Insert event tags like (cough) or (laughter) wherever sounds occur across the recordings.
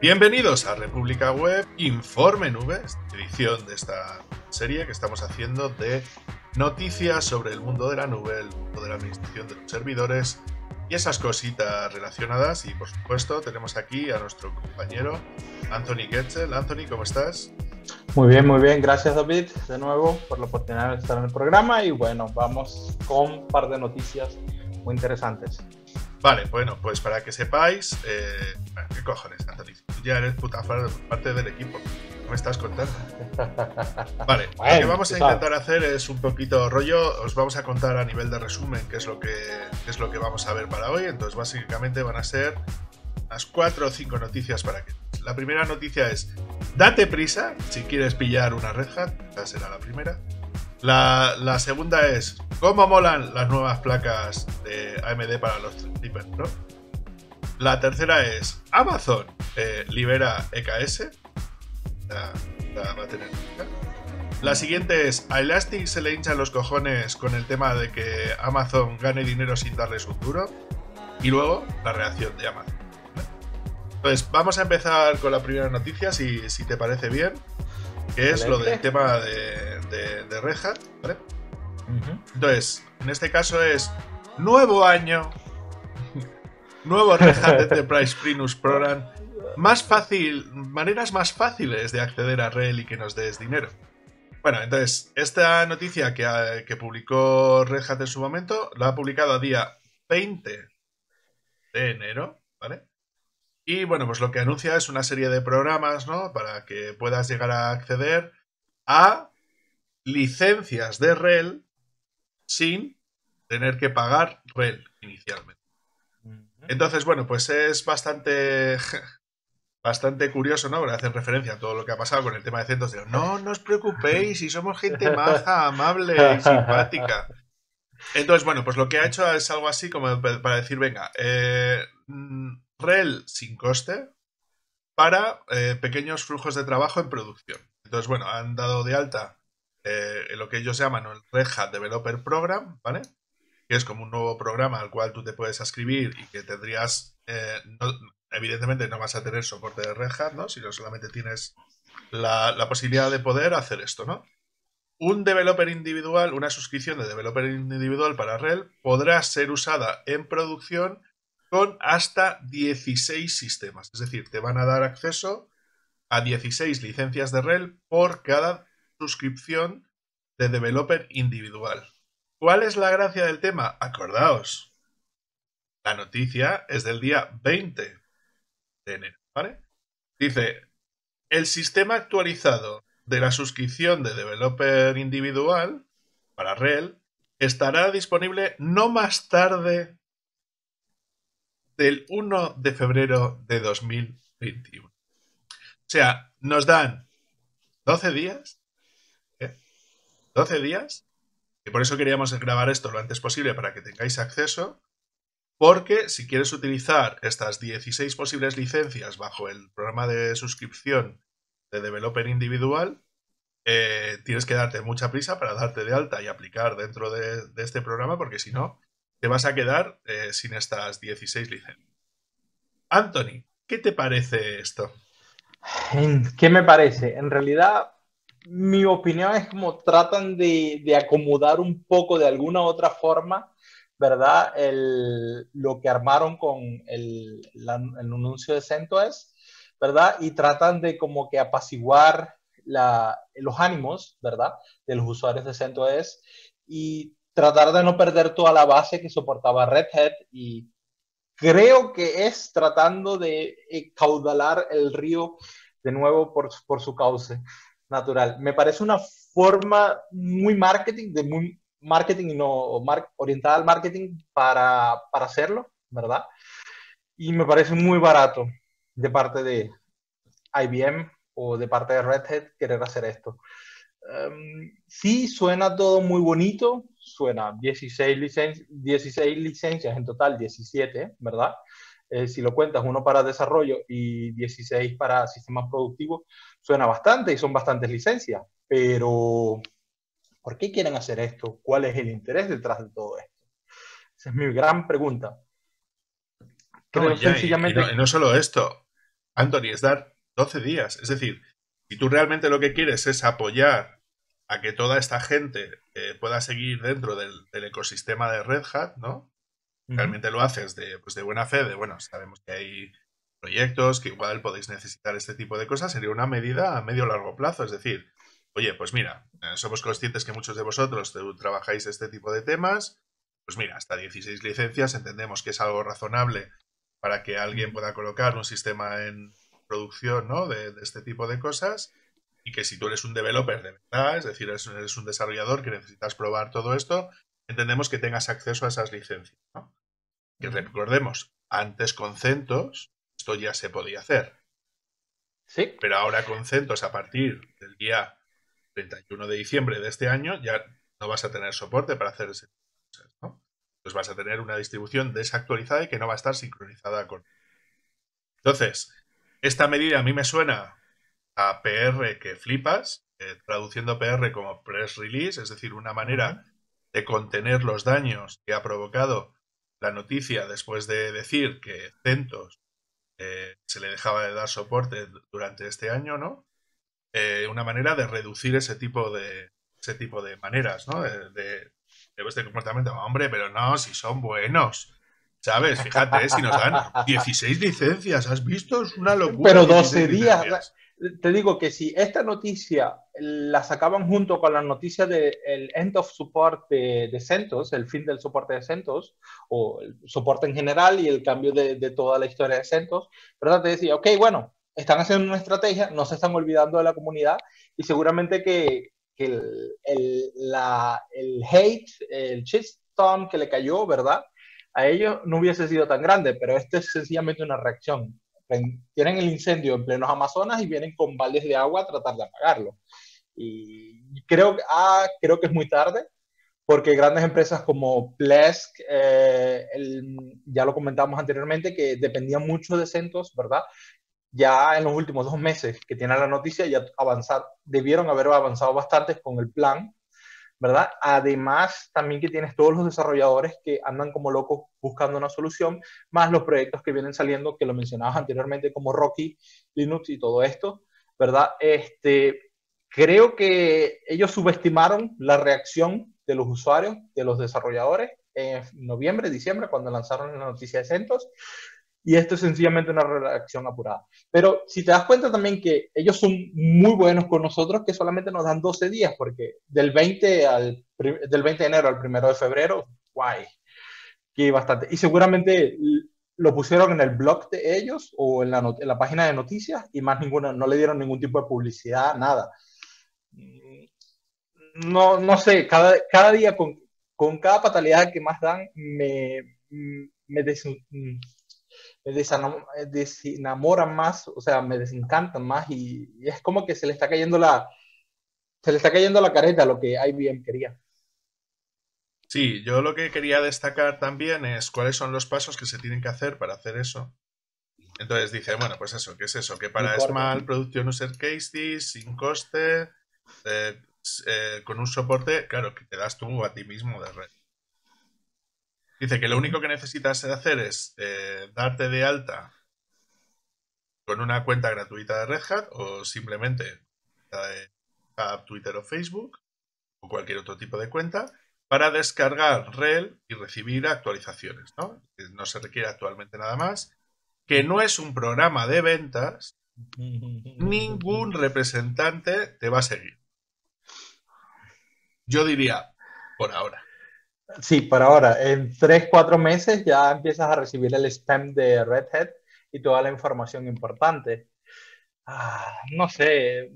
Bienvenidos a República Web Informe Nubes, edición de esta serie que estamos haciendo de noticias sobre el mundo de la nube, el mundo de la administración de los servidores y esas cositas relacionadas. Y por supuesto, tenemos aquí a nuestro compañero Anthony Getzel. Anthony, ¿cómo estás? Muy bien, muy bien. Gracias, David, de nuevo por la oportunidad de estar en el programa. Y bueno, vamos con un par de noticias muy interesantes. Vale, bueno, pues para que sepáis, eh, ¿qué cojones, Anthony? ya eres puta parte del equipo. ¿Me estás contando? Vale, lo que vamos a pues intentar hacer es un poquito rollo. Os vamos a contar a nivel de resumen qué es lo que, es lo que vamos a ver para hoy. Entonces, básicamente van a ser las cuatro o cinco noticias para que. La primera noticia es: date prisa si quieres pillar una Red Hat. Esa será la primera. La, segunda es: ¿cómo molan las nuevas placas de AMD para los Trippers, no? La tercera es Amazon eh, libera EKS. La, siguiente es a Elastic se le hinchan los cojones con el tema de que Amazon gane dinero sin darles un duro. Y luego la reacción de Amazon. Entonces, vamos a empezar con la primera noticia, si, si te parece bien, que es lo del tema de, de, Entonces, en este caso es nuevo año, Nuevo Red Hat Enterprise Prinus Program. Más fácil, maneras más fáciles de acceder a Rel y que nos des dinero. Bueno, entonces, esta noticia que, ah, que publicó Red Hat en su momento, la ha publicado a día 20 de enero, ¿vale? Y bueno, pues lo que anuncia es una serie de programas, ¿no? Para que puedas llegar a acceder a licencias de Rel sin tener que pagar Rel inicialmente. Entonces, bueno, pues es bastante. (laughs) Bastante curioso, ¿no? Hacen referencia a todo lo que ha pasado con el tema de centros. De, no, no os preocupéis, si somos gente más (laughs) amable y simpática. Entonces, bueno, pues lo que ha hecho es algo así como para decir, venga, eh, mm, REL sin coste para eh, pequeños flujos de trabajo en producción. Entonces, bueno, han dado de alta eh, lo que ellos llaman el Red Hat Developer Program, ¿vale? que es como un nuevo programa al cual tú te puedes ascribir y que tendrías, eh, evidentemente no vas a tener soporte de Red Hat, ¿no? Sino solamente tienes la, posibilidad de poder hacer esto, ¿no? Un developer individual, una suscripción de developer individual para RHEL podrá ser usada en producción con hasta 16 sistemas. Es decir, te van a dar acceso a 16 licencias de REL por cada suscripción de developer individual. ¿Cuál es la gracia del tema? Acordaos. La noticia es del día 20 de enero, ¿vale? Dice, el sistema actualizado de la suscripción de developer individual para REL estará disponible no más tarde del 1 de febrero de 2021. O sea, nos dan 12 días, ¿eh? 12 días y por eso queríamos grabar esto lo antes posible para que tengáis acceso. Porque si quieres utilizar estas 16 posibles licencias bajo el programa de suscripción de developer individual, eh, tienes que darte mucha prisa para darte de alta y aplicar dentro de, este programa, porque si no, te vas a quedar eh, sin estas 16 licencias. Anthony, ¿qué te parece esto? ¿Qué me parece? En realidad, mi opinión es como tratan de, acomodar un poco de alguna otra forma, ¿verdad? lo que armaron con el, anuncio de CentOS, ¿verdad? Y tratan de como que apaciguar los ánimos, ¿verdad? De los usuarios de CentOS y tratar de no perder toda la base que soportaba Red Hat y creo que es tratando de eh, caudalar el río de nuevo por, por su cauce natural. Me parece una forma muy marketing, de muy marketing no orientada al marketing para, hacerlo, ¿verdad? Y me parece muy barato de parte de IBM o de parte de Red Hat querer hacer esto. Em, sí, suena todo muy bonito, suena 16, 16 licencias en total, 17, ¿verdad? Eh, si lo cuentas, uno para desarrollo y 16 para sistemas productivos, suena bastante y son bastantes licencias, pero ¿por qué quieren hacer esto? ¿Cuál es el interés detrás de todo esto? Esa es mi gran pregunta. sencillamente... no, solo esto, Anthony, es dar 12 días, es decir, si tú realmente lo que quieres es apoyar a que toda esta gente eh, pueda seguir dentro del, ecosistema de Red Hat, ¿no? realmente lo haces de, pues de buena fe, de bueno, sabemos que hay proyectos que igual podéis necesitar este tipo de cosas, sería una medida a medio largo plazo, es decir, oye, pues mira, eh, somos conscientes que muchos de vosotros trabajáis este tipo de temas, pues mira, hasta 16 licencias entendemos que es algo razonable para que alguien pueda colocar un sistema en producción ¿no? de, este tipo de cosas y que si tú eres un developer de verdad, es decir, eres un, eres un desarrollador que necesitas probar todo esto, entendemos que tengas acceso a esas licencias. ¿no? que recordemos, antes con centos esto ya se podía hacer. Sí. Pero ahora con centos a partir del día 31 de diciembre de este año ya no vas a tener soporte para hacer ese cosas, ¿no? Pues vas a tener una distribución desactualizada y que no va a estar sincronizada con. Entonces, esta medida a mí me suena a PR que flipas, eh, traduciendo PR como press release, es decir, una manera de contener los daños que ha provocado la noticia después de decir que Centos eh, se le dejaba de dar soporte durante este año, ¿no? Eh, una manera de reducir ese tipo de ese tipo de maneras, ¿no? De, este comportamiento. Hombre, pero no, si son buenos. ¿Sabes? Fíjate, si nos dan 16 licencias, ¿has visto? Es una locura. Pero 12 días te digo que si esta noticia la sacaban junto con la noticia del end of support de, de, CentOS, el fin del soporte de CentOS, o el soporte en general y el cambio de, toda la historia de CentOS, ¿verdad? Te decía, ok, bueno, están haciendo una estrategia, no se están olvidando de la comunidad y seguramente que, el, el, hate, el chistón que le cayó, ¿verdad? A ellos no hubiese sido tan grande, pero este es sencillamente una reacción tienen el incendio en plenos Amazonas y vienen con baldes de agua a tratar de apagarlo. Y creo, ah, creo que es muy tarde, porque grandes empresas como Plesk, eh, ya lo comentamos anteriormente, que dependían mucho de Centos, ¿verdad? Ya en los últimos dos meses que tienen la noticia, ya avanzar, debieron haber avanzado bastante con el plan ¿verdad? Además, también que tienes todos los desarrolladores que andan como locos buscando una solución, más los proyectos que vienen saliendo, que lo mencionabas anteriormente, como Rocky, Linux y todo esto, ¿verdad? Este, creo que ellos subestimaron la reacción de los usuarios, de los desarrolladores, en noviembre, diciembre, cuando lanzaron la noticia de CentOS y esto es sencillamente una reacción apurada. Pero si te das cuenta también que ellos son muy buenos con nosotros, que solamente nos dan 12 días, porque del 20, al, del 20 de enero al 1 de febrero, guay, que bastante. Y seguramente lo pusieron en el blog de ellos o en la, página de noticias y más ninguna, no le dieron ningún tipo de publicidad, nada. Mm, no, sé, cada, cada día con, cada fatalidad que más dan me, mm, me me desenamoran más, o sea, me desencantan más y, es como que se le está cayendo la, se le está cayendo la careta lo que IBM quería. Sí, yo lo que quería destacar también es cuáles son los pasos que se tienen que hacer para hacer eso. Entonces dice, bueno, pues eso, ¿qué es eso? Que para Small Production User Cases, sin coste, eh, eh, con un soporte, claro, que te das tú a ti mismo de red. Dice que lo único que necesitas hacer es eh, darte de alta con una cuenta gratuita de Red Hat o simplemente a Twitter o Facebook o cualquier otro tipo de cuenta para descargar REL y recibir actualizaciones. ¿no? no se requiere actualmente nada más, que no es un programa de ventas, ningún representante te va a seguir. Yo diría, por ahora. Sí, para ahora. En tres, cuatro meses ya empiezas a recibir el spam de Red Hat y toda la información importante. Ah, no sé,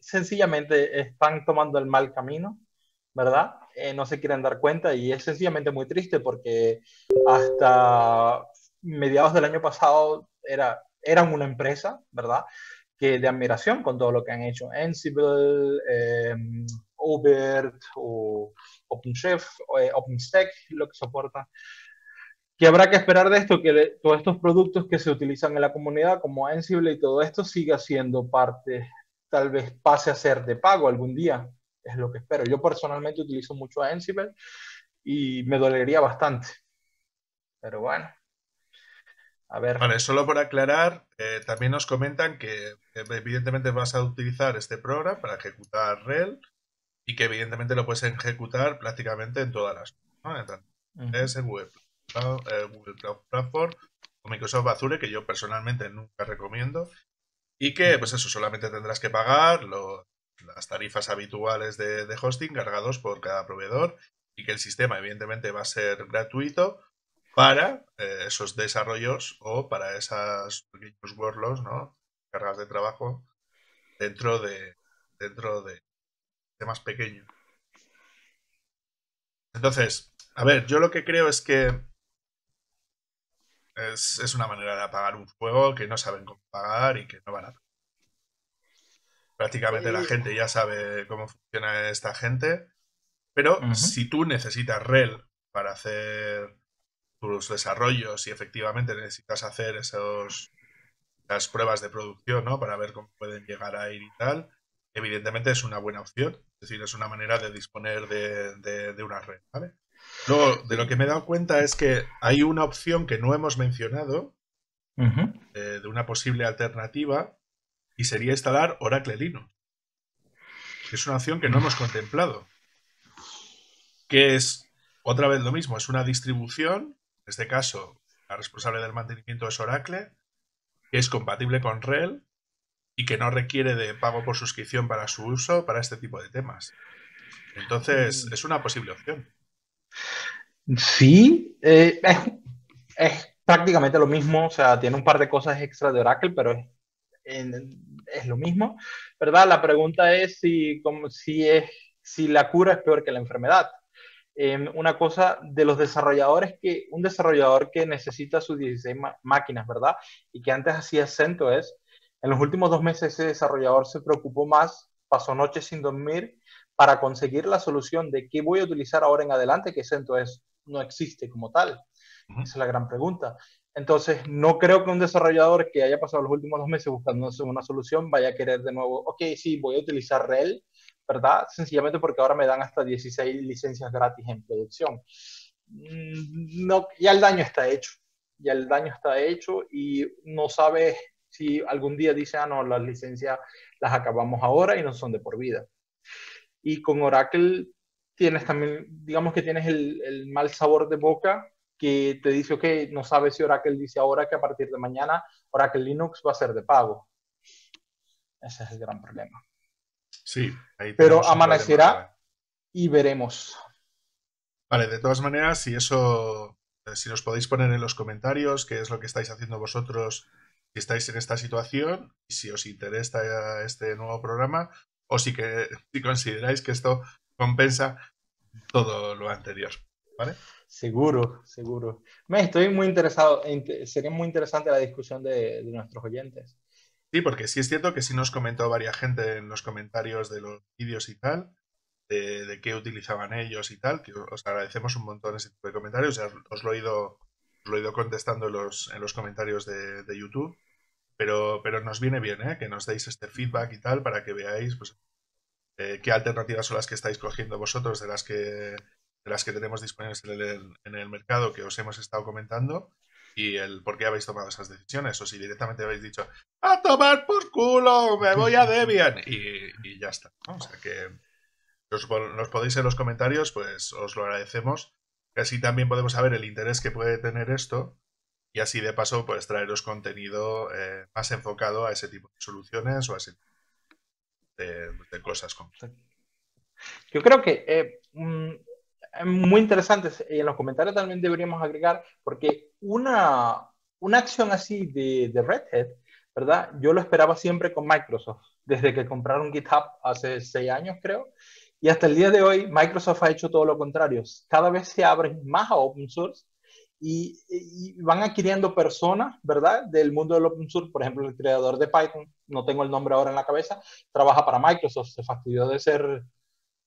sencillamente están tomando el mal camino, ¿verdad? Eh, no se quieren dar cuenta y es sencillamente muy triste porque hasta mediados del año pasado era, eran una empresa, ¿verdad? Que de admiración con todo lo que han hecho, Ansible, eh, Uber o OpenShift, eh, OpenStack, lo que soporta. ¿Qué habrá que esperar de esto? Que todos estos productos que se utilizan en la comunidad, como Ansible y todo esto, siga siendo parte, tal vez pase a ser de pago algún día, es lo que espero. Yo personalmente utilizo mucho Ansible y me dolería bastante. Pero bueno. A ver. Vale, solo por aclarar, eh, también nos comentan que evidentemente vas a utilizar este programa para ejecutar REL y que evidentemente lo puedes ejecutar prácticamente en todas las ¿no? es el Google, Cloud, Platform o Microsoft Azure, que yo personalmente nunca recomiendo, y que, pues eso, solamente tendrás que pagar las tarifas habituales de, hosting cargados por cada proveedor y que el sistema, evidentemente, va a ser gratuito para eh, esos desarrollos o para esas pequeños workloads, ¿no? Cargas de trabajo dentro de dentro de, más pequeño. Entonces, a ver, yo lo que creo es que es, una manera de apagar un fuego que no saben cómo apagar y que no van a. Prácticamente la gente ya sabe cómo funciona esta gente, pero si tú necesitas REL para hacer tus desarrollos y efectivamente necesitas hacer esos las pruebas de producción, ¿no? Para ver cómo pueden llegar a ir y tal, evidentemente es una buena opción. Es decir, es una manera de disponer de, una red, ¿vale? Luego, de lo que me he dado cuenta es que hay una opción que no hemos mencionado eh, de, una posible alternativa y sería instalar Oracle Linux. Es una opción que no hemos contemplado. Que es otra vez lo mismo, es una distribución, en este caso la responsable del mantenimiento es Oracle, que es compatible con RHEL y que no requiere de pago por suscripción para su uso para este tipo de temas. Entonces, mm. es una posible opción. Sí, eh, es, prácticamente lo mismo, o sea, tiene un par de cosas extra de Oracle, pero es, lo mismo, ¿verdad? La pregunta es si, como, si, es, si la cura es peor que la enfermedad. Em, una cosa de los desarrolladores que un desarrollador que necesita sus 16 máquinas, ¿verdad? Y que antes hacía es en los últimos dos meses ese desarrollador se preocupó más, pasó noches sin dormir para conseguir la solución de qué voy a utilizar ahora en adelante, que centro es no existe como tal. Esa es la gran pregunta. Entonces, no creo que un desarrollador que haya pasado los últimos dos meses buscando una solución vaya a querer de nuevo, ok, sí, voy a utilizar REL, ¿verdad? Sencillamente porque ahora me dan hasta 16 licencias gratis en producción. Mm, no, ya el daño está hecho, ya el daño está hecho y no sabes si algún día dice, ah, no, las licencias las acabamos ahora y no son de por vida. Y con Oracle tienes también, digamos que tienes el, mal sabor de boca que te dice, ok, no sabes si Oracle dice ahora que a partir de mañana Oracle Linux va a ser de pago. Ese es el gran problema. Sí, ahí pero amanecerá y veremos. Vale, de todas maneras, si eso, si nos podéis poner en los comentarios qué es lo que estáis haciendo vosotros si estáis en esta situación, si os interesa este nuevo programa, o si, que, si consideráis que esto compensa todo lo anterior. ¿Vale? Seguro, seguro. Me estoy muy interesado, sería muy interesante la discusión de, nuestros oyentes. Sí, porque sí es cierto que sí nos comentó varias gente en los comentarios de los vídeos y tal, de, qué utilizaban ellos y tal, que os agradecemos un montón ese tipo de comentarios, os lo he oído lo he ido contestando en los, en los comentarios de, de, YouTube. Pero, pero nos viene bien ¿eh? que nos deis este feedback y tal para que veáis pues, eh, qué alternativas son las que estáis cogiendo vosotros de las que, de las que tenemos disponibles en el, mercado que os hemos estado comentando y el por qué habéis tomado esas decisiones. O si directamente habéis dicho, a tomar por culo, me voy a Debian. Y, y ya está. O sea que nos, nos podéis en los comentarios, pues os lo agradecemos así también podemos saber el interés que puede tener esto y así de paso pues traeros contenido eh, más enfocado a ese tipo de soluciones o a ese de, cosas. Yo creo que eh, mm, muy interesantes y en los comentarios también deberíamos agregar porque una, acción así de, de Red Hat, ¿verdad? Yo lo esperaba siempre con Microsoft, desde que compraron GitHub hace seis años creo, y hasta el día de hoy, Microsoft ha hecho todo lo contrario. Cada vez se abre más a open source y, van adquiriendo personas, ¿verdad? Del mundo del open source. Por ejemplo, el creador de Python, no tengo el nombre ahora en la cabeza, trabaja para Microsoft, se fastidió de ser,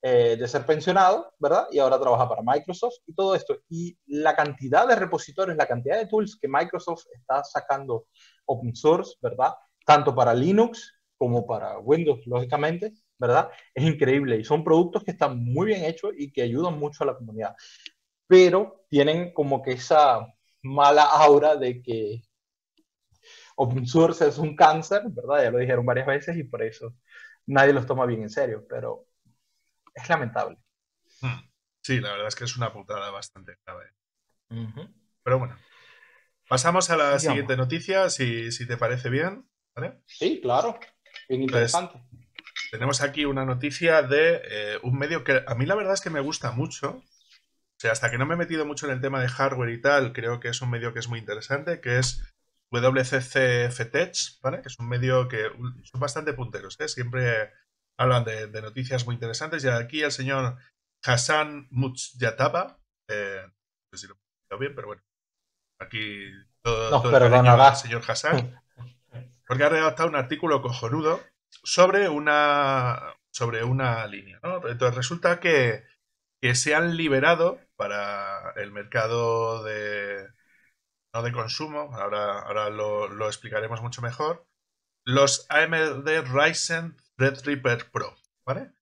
eh, de ser pensionado, ¿verdad? Y ahora trabaja para Microsoft y todo esto. Y la cantidad de repositorios, la cantidad de tools que Microsoft está sacando open source, ¿verdad? Tanto para Linux como para Windows, lógicamente, ¿verdad? Es increíble y son productos que están muy bien hechos y que ayudan mucho a la comunidad, pero tienen como que esa mala aura de que open source es un cáncer, ¿verdad? Ya lo dijeron varias veces y por eso nadie los toma bien en serio, pero es lamentable. Hmm. Sí, la verdad es que es una putada bastante grave. Pero bueno, pasamos a la siguiente noticia, si, si, te parece bien, Sí, claro, bien interesante. Tenemos aquí una noticia de eh, un medio que a mí la verdad es que me gusta mucho. O sea, hasta que no me he metido mucho en el tema de hardware y tal, creo que es un medio que es muy interesante, que es WCCFTech, ¿vale? Que es un medio que son bastante punteros, ¿eh? Siempre hablan de, noticias muy interesantes. Y aquí el señor Hassan Muchyataba, eh, no sé si lo he bien, pero bueno, aquí todo, no, todo el, señor Hassan, porque ha redactado un artículo cojonudo sobre una, sobre una línea. Entonces resulta que, se han liberado para el mercado de, de consumo, ahora, ahora lo, explicaremos mucho mejor, los AMD Ryzen Threadripper Pro. ¿vale?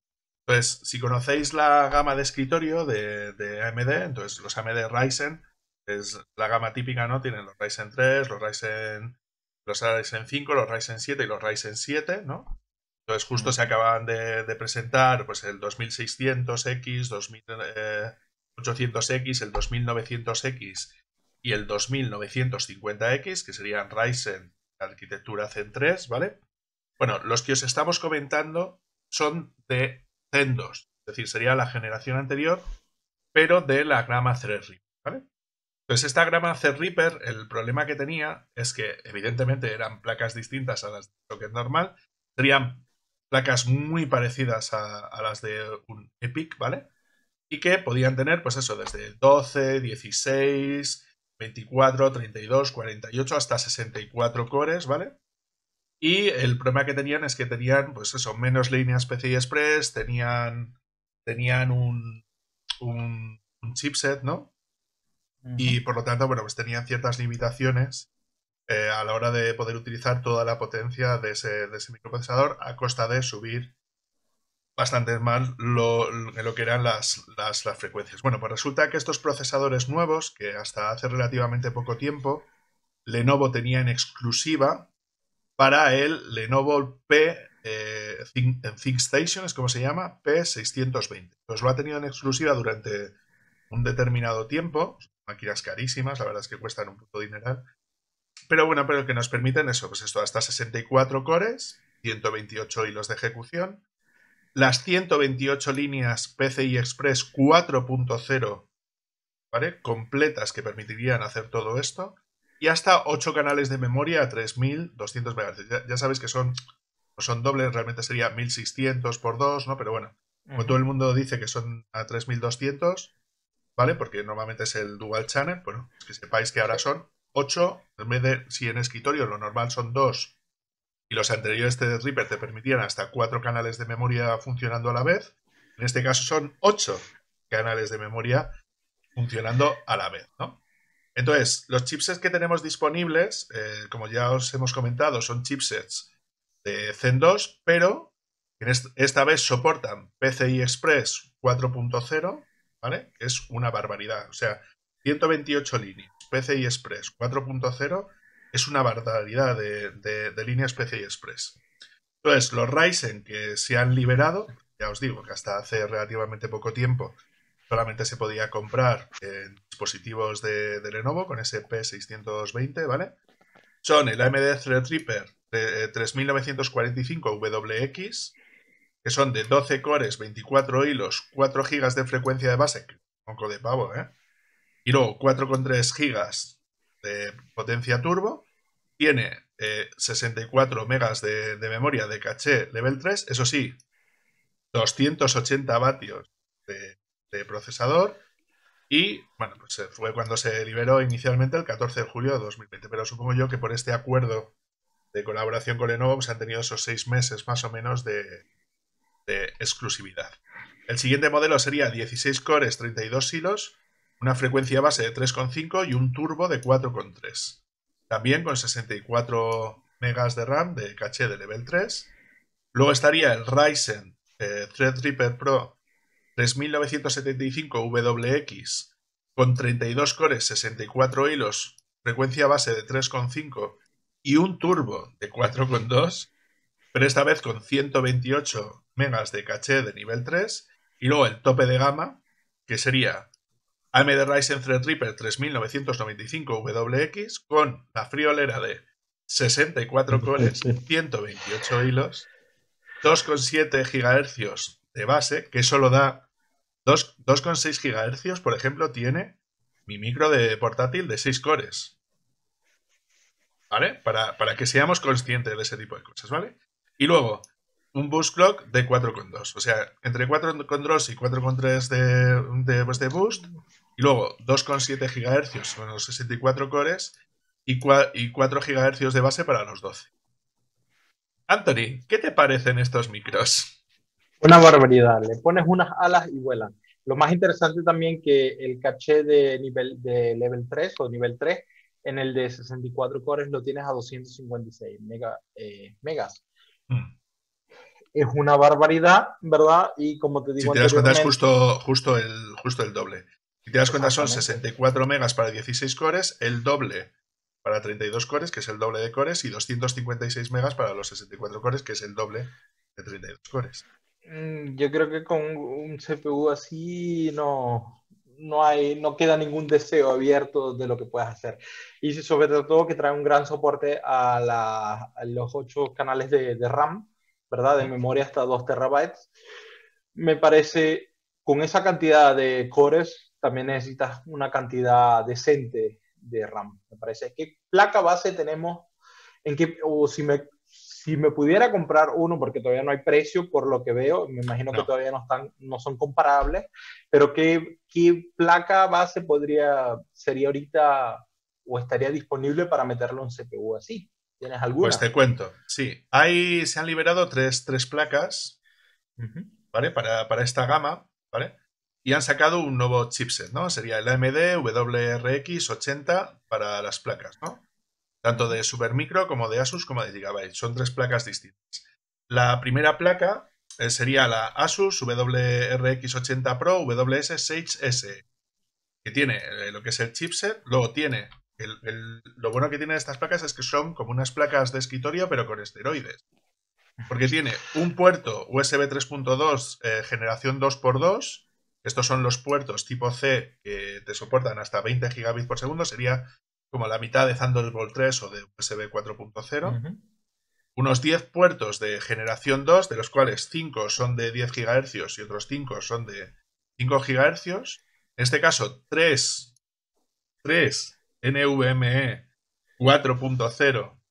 Entonces, si conocéis la gama de escritorio de, de, AMD, entonces los AMD Ryzen es la gama típica, ¿no? Tienen los Ryzen 3, los Ryzen los Ryzen 5, los Ryzen 7 y los Ryzen 7, ¿no? Entonces justo se acaban de, presentar pues el 2600X, 2800X, eh, el 2900X y el 2950X, que serían Ryzen arquitectura Zen 3, ¿vale? Bueno, los que os estamos comentando son de Zen 2, es decir, sería la generación anterior, pero de la grama 3 ¿vale? Entonces, pues esta grama Reaper, el problema que tenía es que, evidentemente, eran placas distintas a las de es normal. Serían placas muy parecidas a, las de un Epic, ¿vale? Y que podían tener, pues eso, desde 12, 16, 24, 32, 48, hasta 64 cores, ¿vale? Y el problema que tenían es que tenían, pues eso, menos líneas PCI Express, tenían, tenían un, un chipset, ¿no? y por lo tanto, bueno, pues tenían ciertas limitaciones eh, a la hora de poder utilizar toda la potencia de ese, de microprocesador a costa de subir bastante mal lo, que eran las, frecuencias. Bueno, pues resulta que estos procesadores nuevos, que hasta hace relativamente poco tiempo Lenovo tenía en exclusiva para el Lenovo P eh, ThinkStation, es como se llama, P620. Pues lo ha tenido en exclusiva durante un determinado tiempo, máquinas carísimas, la verdad es que cuestan un puto dinero, Pero bueno, pero que nos permiten eso, pues esto, hasta 64 cores, 128 hilos de ejecución, las 128 líneas PCI Express 4.0, ¿vale? Completas que permitirían hacer todo esto, y hasta 8 canales de memoria a 3200 MHz. Ya, sabéis sabes que son, pues son dobles, realmente sería 1600 por 2, ¿no? Pero bueno, como todo el mundo dice que son a 3200, ¿vale? Porque normalmente es el dual channel, bueno, que sepáis que ahora son 8, en vez de, si en escritorio lo normal son 2 y los anteriores de Ripper te permitían hasta 4 canales de memoria funcionando a la vez, en este caso son 8 canales de memoria funcionando a la vez, ¿no? Entonces, los chipsets que tenemos disponibles, eh, como ya os hemos comentado, son chipsets de Zen 2, pero esta vez soportan PCI Express 4.0, ¿vale? Es una barbaridad. O sea, 128 líneas, PCI Express 4.0 es una barbaridad de, de, de líneas PCI Express. Entonces, los Ryzen que se han liberado, ya os digo que hasta hace relativamente poco tiempo solamente se podía comprar en dispositivos de, de Lenovo con ese P620, ¿vale? Son el AMD Threadripper 3945 WX, que son de 12 cores, 24 hilos, 4 GB de frecuencia de base, un poco de pavo, ¿eh? Y luego 4,3 GB de potencia turbo, tiene 64 eh, MB de, memoria de caché level 3, eso sí, 280 vatios de, procesador y, bueno, pues eh, fue cuando se liberó inicialmente el 14 de julio de 2020, pero supongo yo que por este acuerdo de colaboración con Lenovo se pues, han tenido esos 6 meses más o menos de, de exclusividad. El siguiente modelo sería 16 cores, 32 hilos, una frecuencia base de 3,5 y un turbo de 4,3. También con 64 megas de RAM de caché de level 3. Luego estaría el Ryzen eh, Threadripper Pro 3975WX con 32 cores, 64 hilos, frecuencia base de 3,5 y un turbo de 4,2 pero esta vez con 128 megas de caché de nivel 3 y luego el tope de gama, que sería AMD Ryzen Threadripper 3995WX con la friolera de 64 cores, 128 hilos, 2,7 GHz de base, que solo da 2,6 GHz, por ejemplo, tiene mi micro de portátil de 6 cores. ¿Vale? Para, para que seamos conscientes de ese tipo de cosas, ¿vale? Y luego, un boost clock de 4,2. O sea, entre 4,2 y 4,3 de, de, pues, de boost. Y luego 2,7 GHz con los 64 cores y, 4 GHz de base para los 12. Anthony, ¿qué te parecen estos micros? Una barbaridad. Le pones unas alas y vuelan. Lo más interesante también que el caché de nivel de level 3 o nivel 3 en el de 64 cores lo tienes a 256 mega, eh, megas Mm. Es una barbaridad, ¿verdad? Y como te digo... Si te das cuenta es justo, justo, el, justo el doble. Si te das cuenta son 64 megas para 16 cores, el doble para 32 cores, que es el doble de cores, y 256 megas para los 64 cores, que es el doble de 32 cores. Mm, yo creo que con un CPU así no, no, hay, no queda ningún deseo abierto de lo que puedas hacer. Y sobre todo que trae un gran soporte a, los ocho canales de, RAM, ¿verdad? De memoria hasta 2 terabytes. Me parece, con esa cantidad de cores, también necesitas una cantidad decente de RAM. Me parece. que placa base tenemos? ¿En que o si me si me pudiera comprar uno, porque todavía no hay precio por lo que veo, me imagino que todavía no, están, no son comparables, pero ¿qué, ¿qué placa base podría, sería ahorita o estaría disponible para meterlo en CPU así? ¿Tienes alguna? Pues te cuento, sí. ahí se han liberado tres, tres placas, ¿vale? Para, para esta gama, ¿vale? Y han sacado un nuevo chipset, ¿no? Sería el AMD WRX80 para las placas, ¿no? tanto de Supermicro como de Asus como de Gigabyte. Son tres placas distintas. La primera placa eh, sería la Asus WRX80 Pro WS6S, que tiene eh, lo que es el chipset, luego tiene... lo bueno que tienen estas placas es que son como unas placas de escritorio pero con esteroides. Porque tiene un puerto USB 3.2 eh, generación 2x2. Estos son los puertos tipo C que te soportan hasta 20 gigabits por segundo. Sería como la mitad de Thunderbolt 3 o de USB 4.0. Unos 10 puertos de generación 2, de los cuales 5 son de 10 GHz y otros 5 son de 5 GHz. En este caso, 3, 3 NVMe 4.0,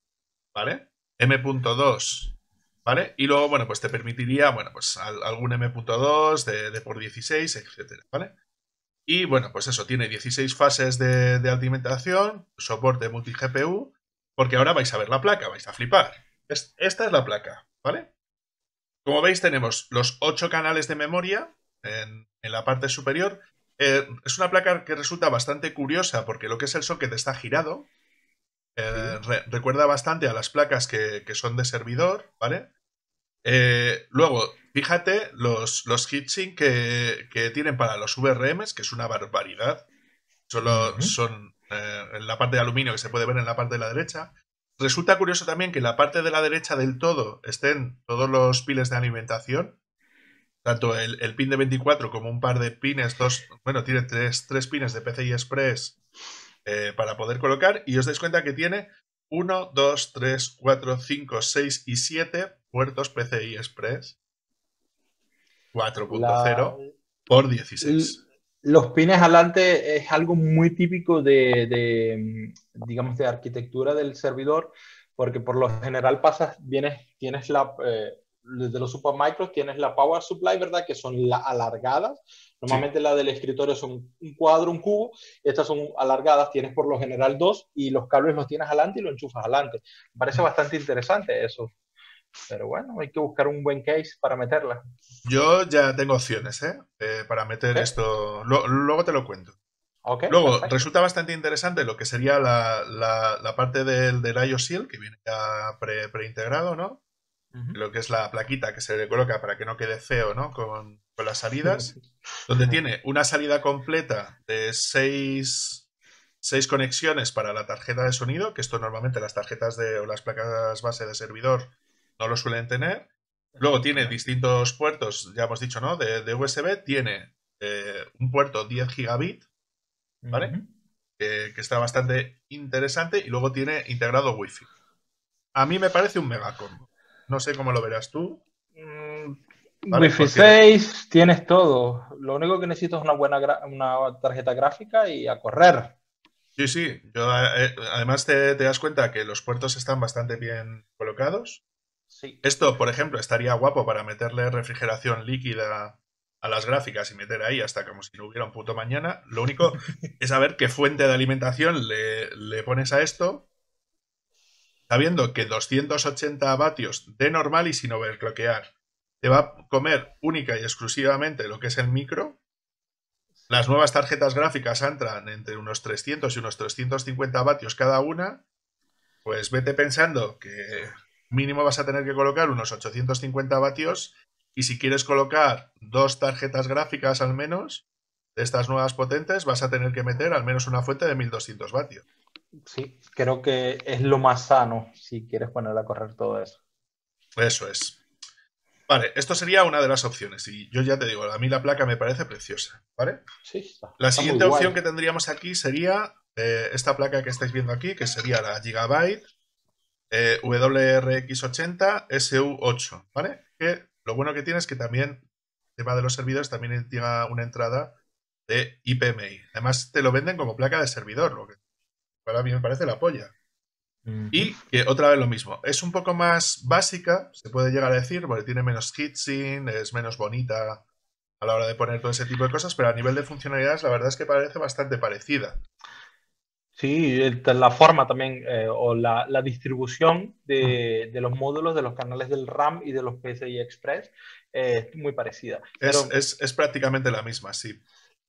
¿vale? M.2, ¿vale? Y luego, bueno, pues te permitiría, bueno, pues algún M.2 de, de por 16, etcétera, ¿vale? Y bueno, pues eso, tiene 16 fases de, alimentación, soporte multi-GPU, porque ahora vais a ver la placa, vais a flipar. esta es la placa, ¿vale? Como veis, tenemos los 8 canales de memoria en, la parte superior. Eh, es una placa que resulta bastante curiosa porque lo que es el socket está girado. Eh, recuerda bastante a las placas que son de servidor, ¿vale? Eh, luego, fíjate los, los hitching que, tienen para los VRMs, que es una barbaridad. Solo son eh, en la parte de aluminio que se puede ver en la parte de la derecha. Resulta curioso también que en la parte de la derecha del todo estén todos los piles de alimentación. Tanto el, pin de 24 como un par de pines, dos, bueno, tiene tres, pines de PCI Express eh, para poder colocar. Y os dais cuenta que tiene 1, 2, 3, 4, 5, 6 y 7 puertos PCI Express 4.0 por 16. Los pines adelante es algo muy típico de, mm, digamos, de arquitectura del servidor, porque por lo general pasas, vienes, tienes la, de eh, desde los Supermicros tienes la Power Supply, ¿verdad? Que son las alargadas. Normalmente la del escritorio son un cuadro, un cubo. Estas son alargadas, tienes por lo general dos y los cables los tienes adelante y los enchufas adelante. Me parece bastante interesante eso. Pero bueno, hay que buscar un buen case para meterla. Yo ya tengo opciones, ¿eh? eh para meter esto. luego te lo cuento. luego, resulta bastante interesante lo que sería la, parte del, del IOSIL, que viene ya pre, preintegrado, ¿no? Lo que es la plaquita que se le coloca para que no quede feo, ¿no? Con, las salidas. (laughs) donde tiene una salida completa de seis, conexiones para la tarjeta de sonido, que esto normalmente las tarjetas de, o las placas base de servidor no lo suelen tener. Luego tiene distintos puertos, ya hemos dicho, ¿no? De, USB. Tiene eh, un puerto 10 gigabit, ¿vale? que está bastante interesante. Y luego tiene integrado Wi-Fi. A mí me parece un mega No sé cómo lo verás tú. wi mm, Wi-Fi 6, tienes todo. Lo único que necesito es una buena una tarjeta gráfica y a correr. Sí, sí. Eh, además te das cuenta que los puertos están bastante bien colocados. Esto, por ejemplo, estaría guapo para meterle refrigeración líquida a las gráficas y meter ahí hasta como si no hubiera un puto mañana. Lo único (laughs) es saber qué fuente de alimentación le, pones a esto, sabiendo que 280 vatios de normal y sin overclockear te va a comer única y exclusivamente lo que es el micro. Las nuevas tarjetas gráficas entran entre unos 300 y unos 350 vatios cada una. Pues vete pensando que mínimo vas a tener que colocar unos 850 vatios y si quieres colocar dos tarjetas gráficas al menos, de estas nuevas potentes, vas a tener que meter al menos una fuente de 1200 vatios. Sí, creo que es lo más sano si quieres poner a correr todo eso. Eso es. Vale, esto sería una de las opciones. Y yo ya te digo, a mí la placa me parece preciosa, ¿vale? Sí, está, la siguiente opción que tendríamos aquí sería eh, esta placa que estáis viendo aquí, que sería la Gigabyte eh, WRX80 SU8, ¿vale? Que lo bueno que tiene es que también, el tema de los servidores, también tiene una entrada de IPMI. Además, te lo venden como placa de servidor, lo que para mí me parece la polla. Y que otra vez lo mismo, es un poco más básica, se puede llegar a decir, porque tiene menos kitsing, es menos bonita a la hora de poner todo ese tipo de cosas, pero a nivel de funcionalidades la verdad es que parece bastante parecida. Sí, la forma también eh, o la, distribución de, los módulos de los canales del RAM y de los PCI Express eh, es muy parecida. Es, es, prácticamente la misma, sí.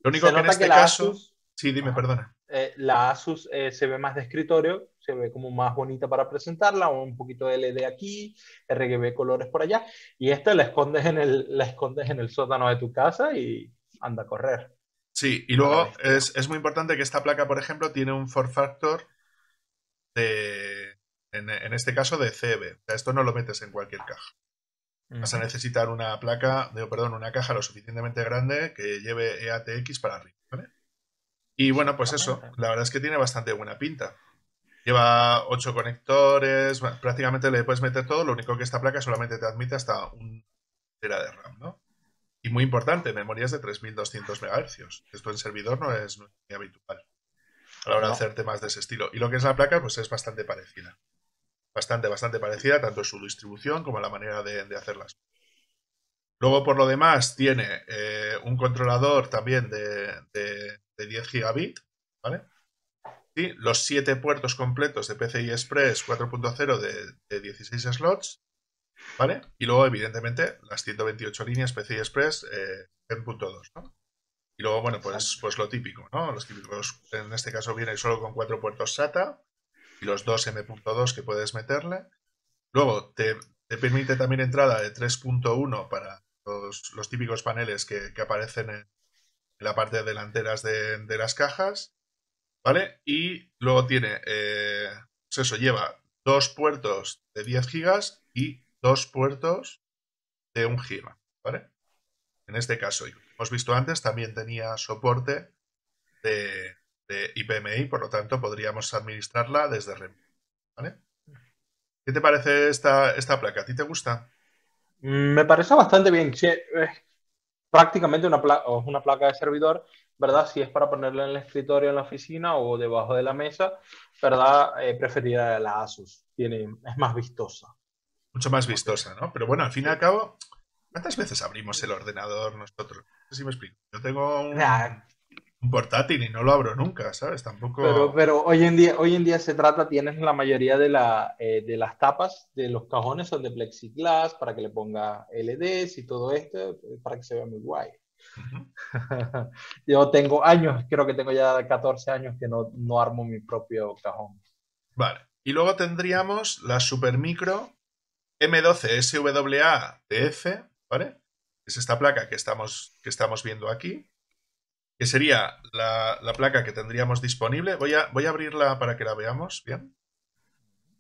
Lo único que en este caso. sí, dime, perdona. Eh, la Asus se ve más de escritorio, se ve como más bonita para presentarla, un poquito de LED aquí, RGB colores por allá, y esta la escondes en la escondes en el sótano de tu casa y anda a correr. Sí, y luego es, muy importante que esta placa, por ejemplo, tiene un for factor de, en, este caso, de CB. O sea, esto no lo metes en cualquier caja. Vas a necesitar una placa, perdón, una caja lo suficientemente grande que lleve EATX para arriba, Y bueno, pues eso, la verdad es que tiene bastante buena pinta. Lleva ocho conectores, prácticamente le puedes meter todo, lo único que esta placa solamente te admite hasta un tera de RAM, ¿no? Y muy importante, memorias de 3200 MHz. Esto en servidor no es, habitual a la hora de hacer temas de ese estilo. Y lo que es la placa, pues es bastante parecida. Bastante, bastante parecida, tanto en su distribución como la manera de, hacerlas. Luego, por lo demás, tiene eh, un controlador también de, 10 gigabit, ¿vale? los 7 puertos completos de PCI Express 4.0 de 16 slots ¿Vale? Y luego, evidentemente, las 128 líneas PCI Express M.2, eh, ¿no? Y luego, bueno, pues, pues lo típico, ¿no? Los típicos, en este caso, viene solo con cuatro puertos SATA y los dos M.2 que puedes meterle. Luego, te, permite también entrada de 3.1 para los, típicos paneles que, aparecen en, la parte delanteras de, las cajas, ¿vale? Y luego tiene, eh, pues eso, lleva dos puertos de 10 gigas y dos puertos de un GIMA, ¿vale? En este caso, hemos visto antes, también tenía soporte de, IPMI, por lo tanto podríamos administrarla desde rem. ¿Qué te parece esta, esta placa? ¿A ti te gusta? Mm, me parece bastante bien. es prácticamente una, placa, una placa de servidor, ¿verdad? Si es para ponerla en el escritorio, en la oficina o debajo de la mesa, ¿verdad? Eh, Preferiría la Asus. Tiene, es más vistosa mucho más vistosa, ¿no? Pero bueno, al fin y al cabo, ¿cuántas veces abrimos el ordenador nosotros? No sé si me explico. Yo tengo un, ah. portátil y no lo abro nunca, ¿sabes? Tampoco. Pero, hoy en día, hoy en día se trata, tienes la mayoría de, la, eh, de las tapas de los cajones son de plexiglass para que le ponga LEDs y todo esto, eh, para que se vea muy guay. (laughs) Yo tengo años, creo que tengo ya 14 años que no, no armo mi propio cajón. Vale. Y luego tendríamos la Supermicro, M12SWA-TF, ¿vale? Es esta placa que estamos, que estamos viendo aquí, que sería la, placa que tendríamos disponible. Voy a, voy a abrirla para que la veamos, ¿bien?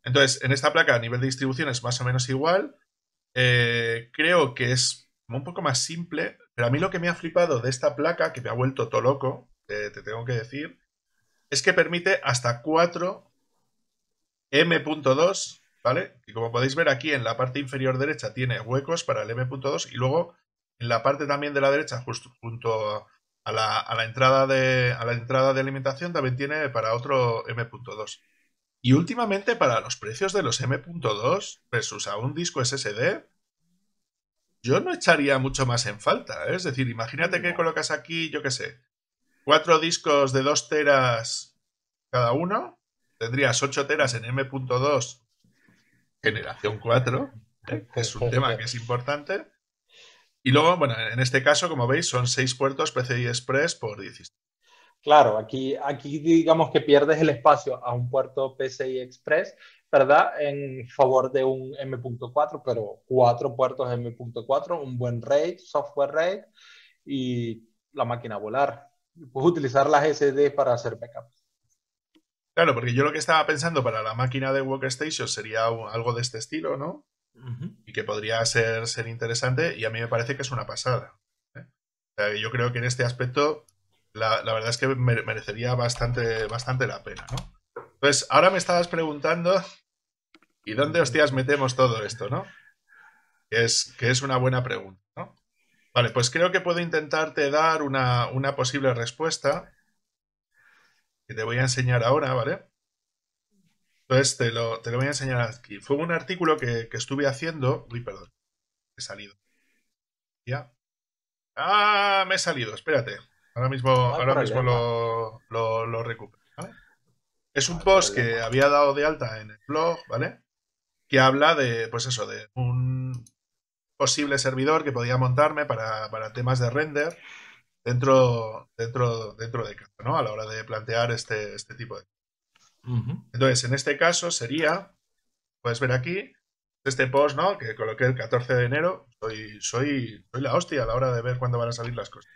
Entonces, en esta placa a nivel de distribución es más o menos igual. Eh, creo que es un poco más simple, pero a mí lo que me ha flipado de esta placa, que me ha vuelto todo loco, te tengo que decir, es que permite hasta 4 M.2 ¿vale? Y como podéis ver aquí en la parte inferior derecha tiene huecos para el M.2 y luego en la parte también de la derecha, justo junto a la, entrada, de, a la entrada de alimentación, también tiene para otro M.2. Y últimamente para los precios de los M.2 versus a un disco SSD, yo no echaría mucho más en falta. ¿eh? Es decir, imagínate que colocas aquí, yo qué sé, cuatro discos de 2 teras cada uno, tendrías 8 teras en M.2 generación 4, ¿eh? que es un tema que es importante. Y luego, bueno, en este caso, como veis, son seis puertos PCI Express por 16. Claro, aquí, aquí digamos que pierdes el espacio a un puerto PCI Express, ¿verdad? En favor de un M.4, pero cuatro puertos M.4, un buen RAID, software RAID y la máquina volar. Puedes utilizar las SD para hacer backups. Claro, porque yo lo que estaba pensando para la máquina de Workstation sería algo de este estilo, ¿no? Y que podría ser, ser interesante y a mí me parece que es una pasada. ¿eh? O sea, yo creo que en este aspecto la, verdad es que merecería bastante, bastante la pena, ¿no? Entonces, pues ahora me estabas preguntando, ¿y dónde hostias metemos todo esto, no? Que es, que es una buena pregunta, ¿no? Vale, pues creo que puedo intentarte dar una, una posible respuesta que te voy a enseñar ahora, ¿vale? Entonces te lo, te voy a enseñar aquí. Fue un artículo que, estuve haciendo. Uy, perdón. He salido. Ya. Ah, me he salido, espérate. Ahora mismo, ahora mismo lo, lo, recupero. Es un post que había dado de alta en el blog, ¿vale? Que habla de, pues eso, de un posible servidor que podía montarme para, para temas de render dentro, dentro, dentro de casa, ¿no? A la hora de plantear este, este tipo de... cosas. Entonces, en este caso sería, puedes ver aquí, este post, ¿no? Que coloqué el 14 de enero, soy, soy, soy la hostia a la hora de ver cuándo van a salir las cosas.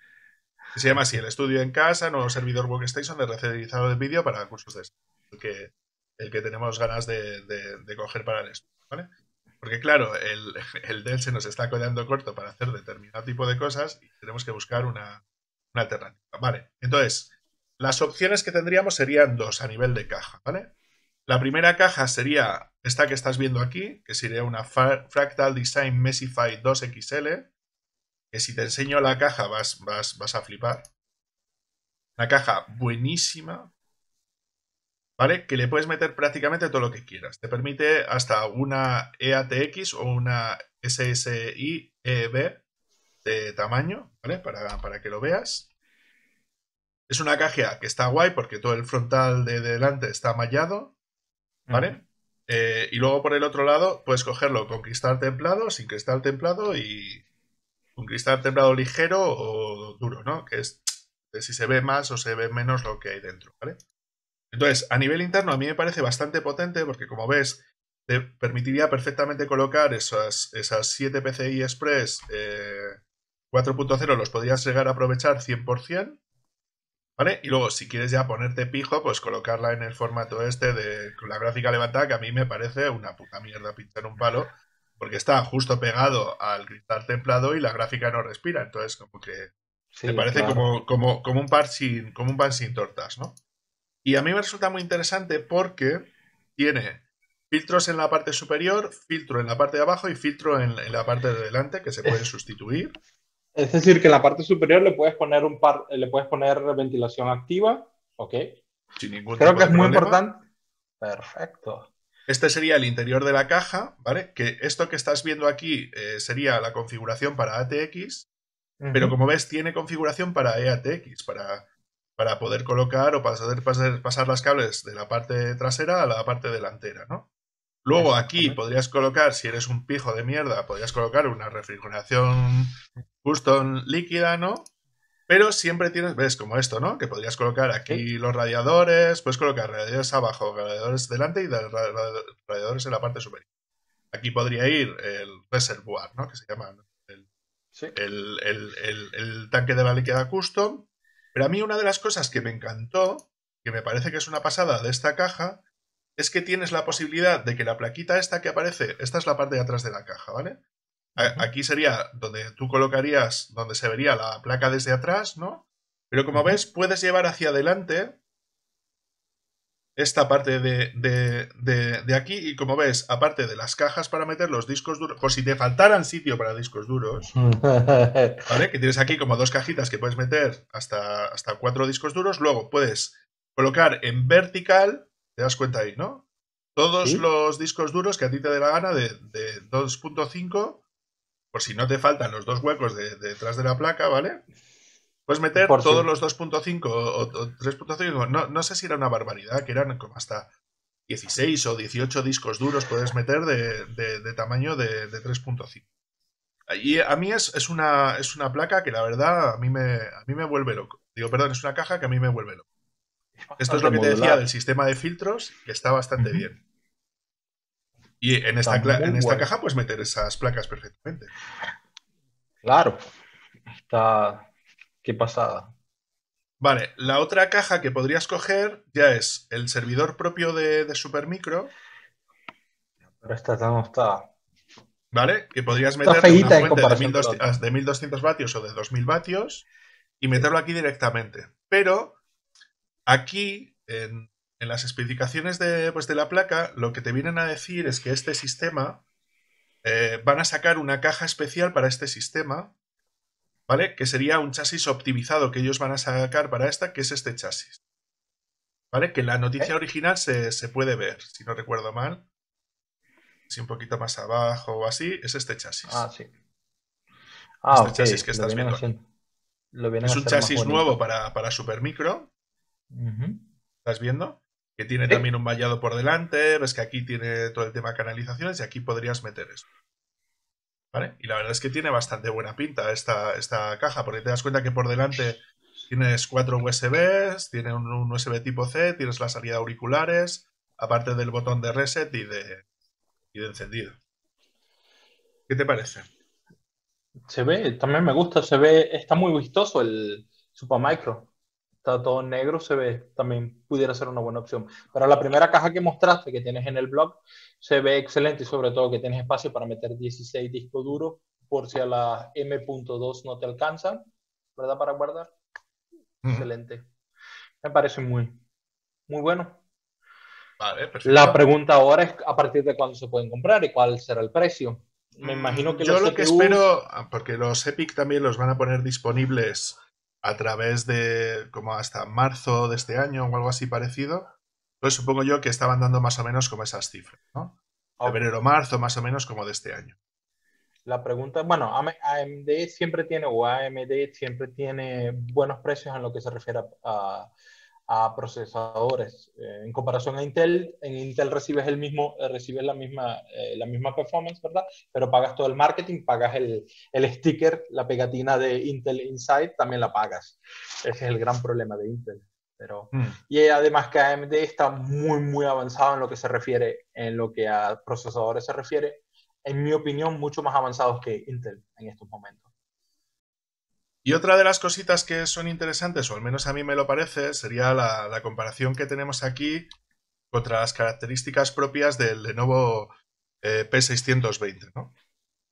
se llama así, el estudio en casa, nuevo servidor workstation de recederizado de vídeo para cursos de estudio. El que, el que tenemos ganas de, coger para el estudio, ¿vale? Porque claro, el, el DEL se nos está quedando corto para hacer determinado tipo de cosas y tenemos que buscar una, una alternativa. Vale, entonces, las opciones que tendríamos serían dos a nivel de caja, ¿vale? La primera caja sería esta que estás viendo aquí, que sería una Fractal Design Messify 2XL, que si te enseño la caja vas, vas, vas a flipar. Una caja buenísima, ¿vale? Que le puedes meter prácticamente todo lo que quieras. Te permite hasta una EATX o una SSI EB este tamaño, ¿vale? Para, para que lo veas. Es una caja que está guay porque todo el frontal de, delante está mallado, ¿vale? Eh, y luego por el otro lado puedes cogerlo con cristal templado, sin cristal templado y un cristal templado ligero o duro, ¿no? Que es de si se ve más o se ve menos lo que hay dentro, ¿vale? Entonces, a nivel interno a mí me parece bastante potente porque como ves, te permitiría perfectamente colocar esas, esas 7 PCI Express eh, 4.0 los podrías llegar a aprovechar 100%, ¿vale? Y luego, si quieres ya ponerte pijo, pues colocarla en el formato este de la gráfica levantada, que a mí me parece una puta mierda pintar un palo, porque está justo pegado al cristal templado y la gráfica no respira, entonces como que me parece como, como, como, un par como un pan sin tortas, ¿no? Y a mí me resulta muy interesante porque tiene filtros en la parte superior, filtro en la parte de abajo y filtro en, en la parte de delante que se pueden (laughs) sustituir. Es decir, que en la parte superior le puedes poner un par, le puedes poner ventilación activa, ¿ok? Sin ningún Creo que es muy importante. Perfecto. Este sería el interior de la caja, ¿vale? Que esto que estás viendo aquí eh, sería la configuración para ATX, pero como ves tiene configuración para EATX, para, para poder colocar o para poder pasar, las cables de la parte trasera a la parte delantera, ¿no? Luego aquí podrías colocar, si eres un pijo de mierda, podrías colocar una refrigeración custom líquida, ¿no? Pero siempre tienes, ves, como esto, ¿no? Que podrías colocar aquí los radiadores, puedes colocar radiadores abajo, radiadores delante y radiadores en la parte superior. Aquí podría ir el reservoir, ¿no? Que se llama el, el tanque de la líquida custom. Pero a mí una de las cosas que me encantó, que me parece que es una pasada de esta caja, es que tienes la posibilidad de que la plaquita esta que aparece, esta es la parte de atrás de la caja, ¿vale? aquí sería donde tú colocarías, donde se vería la placa desde atrás, ¿no? Pero como ves, puedes llevar hacia adelante esta parte de, aquí y como ves, aparte de las cajas para meter los discos duros, o si te faltaran sitio para discos duros, (laughs) ¿vale? Que tienes aquí como dos cajitas que puedes meter hasta, hasta cuatro discos duros, luego puedes colocar en vertical te das cuenta ahí, ¿no? Todos los discos duros que a ti te dé la gana de, 2.5, por si no te faltan los dos huecos detrás de la placa, ¿vale? Puedes meter todos los 2.5 o, 3.5. No, sé si era una barbaridad, que eran como hasta 16 o 18 discos duros puedes meter de, tamaño de, 3.5. Y a mí es, una, es una placa que la verdad a mí me, a mí me vuelve loco. Digo, perdón, es una caja que a mí me vuelve loco. Esto es lo que te decía del sistema de filtros, que está bastante bien. Y en esta, en esta caja, puedes meter esas placas perfectamente. Claro. Está. Qué pasada. Vale, la otra caja que podrías coger ya es el servidor propio de, Supermicro. Pero esta no está. ¿Vale? Que podrías meter una fuente de, 1200, de 1200 vatios o de 2000 vatios y meterlo aquí directamente. Pero Aquí, en, las especificaciones de, pues, de, la placa, lo que te vienen a decir es que este sistema eh, van a sacar una caja especial para este sistema, ¿vale? Que sería un chasis optimizado que ellos van a sacar para esta, que es este chasis. ¿Vale? Que la noticia original se, puede ver, si no recuerdo mal. Si un poquito más abajo o así, es este chasis. Ah, sí. Ah, este chasis que estás viendo. es un chasis nuevo para, para Supermicro, ¿Estás viendo? Que tiene también un vallado por delante, ves que aquí tiene todo el tema de canalizaciones y aquí podrías meter eso. Y la verdad es que tiene bastante buena pinta esta, esta caja, porque te das cuenta que por delante tienes cuatro USBs, tiene un, USB tipo C, tienes la salida de auriculares, aparte del botón de reset y de, y de encendido. ¿Qué te parece? Se ve, también me gusta, se ve, está muy vistoso el Micro está todo negro, se ve, también pudiera ser una buena opción. Pero la primera caja que mostraste, que tienes en el blog, se ve excelente y sobre todo que tienes espacio para meter 16 discos duros por si a la M.2 no te alcanzan, ¿verdad? Para guardar. Excelente. Me parece muy, muy bueno. la pregunta ahora es a partir de cuándo se pueden comprar y cuál será el precio. Me imagino mm, que... Yo lo que espero, ah, porque los Epic también los van a poner disponibles a través de como hasta marzo de este año o algo así parecido. pues supongo yo que estaban dando más o menos como esas cifras, ¿no? Febrero, marzo, más o menos como de este año. La pregunta, bueno, AMD siempre tiene, o AMD siempre tiene buenos precios en lo que se refiere a a procesadores. Eh, en comparación a Intel, en Intel recibes, el mismo, eh, recibes la, misma, eh, la misma performance, ¿verdad? Pero pagas todo el marketing, pagas el, el, sticker, la pegatina de Intel Inside, también la pagas. Ese es el gran problema de Intel. Pero, hmm. Y además que AMD está muy, muy avanzado en lo que se refiere, en lo que a procesadores se refiere, en mi opinión, mucho más avanzados que Intel en estos momentos. Y otra de las cositas que son interesantes, o al menos a mí me lo parece, sería la, comparación que tenemos aquí contra las características propias del Lenovo eh, P620,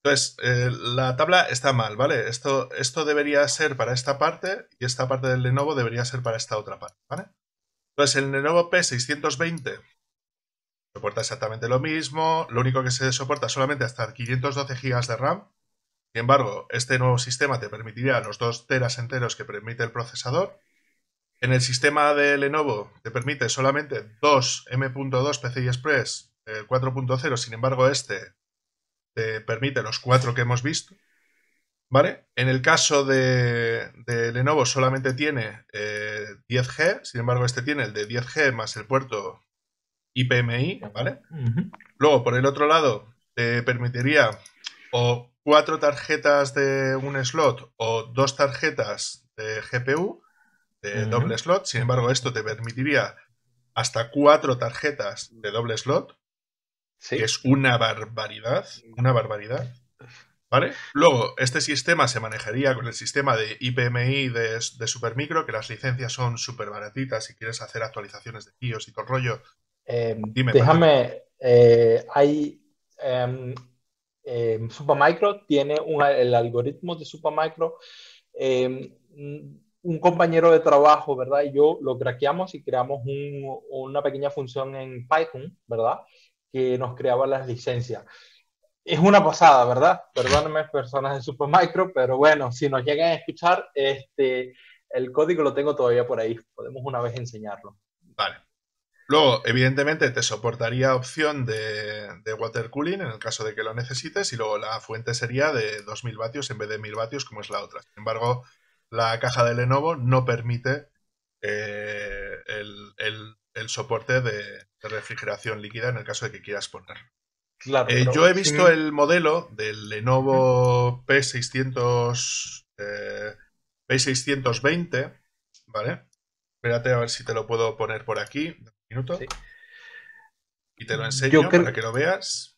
Entonces, eh, la tabla está mal, ¿vale? Esto, esto debería ser para esta parte y esta parte del Lenovo debería ser para esta otra parte, ¿vale? Entonces, el Lenovo P620 soporta exactamente lo mismo, lo único que se soporta solamente hasta 512 GB de RAM, sin embargo, este nuevo sistema te permitiría los dos teras enteros que permite el procesador. En el sistema de Lenovo te permite solamente dos M.2 PCI Express 4.0, sin embargo este te permite los cuatro que hemos visto. ¿Vale? En el caso de, Lenovo solamente tiene 10G, eh, sin embargo este tiene el de 10G más el puerto IPMI, ¿vale? Luego, por el otro lado, te permitiría o cuatro tarjetas de un slot o dos tarjetas de GPU, de doble slot. Sin embargo, esto te permitiría hasta cuatro tarjetas de doble slot, que es una barbaridad, una barbaridad. ¿Vale? Luego, este sistema se manejaría con el sistema de IPMI de, Supermicro, que las licencias son súper baratitas si quieres hacer actualizaciones de BIOS y todo rollo. Em, Dime, déjame, eh, hay, em, eh, Supermicro tiene el algoritmo de Supermicro. Em, un compañero de trabajo, ¿verdad? Y yo lo craqueamos y creamos una pequeña función en Python, ¿verdad? Que nos creaba las licencias. Es una pasada, ¿verdad? Perdónenme, personas de Supermicro, pero bueno, si nos llegan a escuchar, este, el código lo tengo todavía por ahí. Podemos una vez enseñarlo. Vale. Luego, evidentemente, te soportaría opción de, de, water cooling en el caso de que lo necesites y luego la fuente sería de 2000 vatios en vez de 1000 vatios como es la otra. Sin embargo, la caja de Lenovo no permite eh, el, soporte de, refrigeración líquida en el caso de que quieras ponerlo. Claro, eh, yo he visto el modelo del Lenovo P600, P620, eh, ¿vale? Espérate a ver si te lo puedo poner por aquí. Y te lo enseño para que lo veas.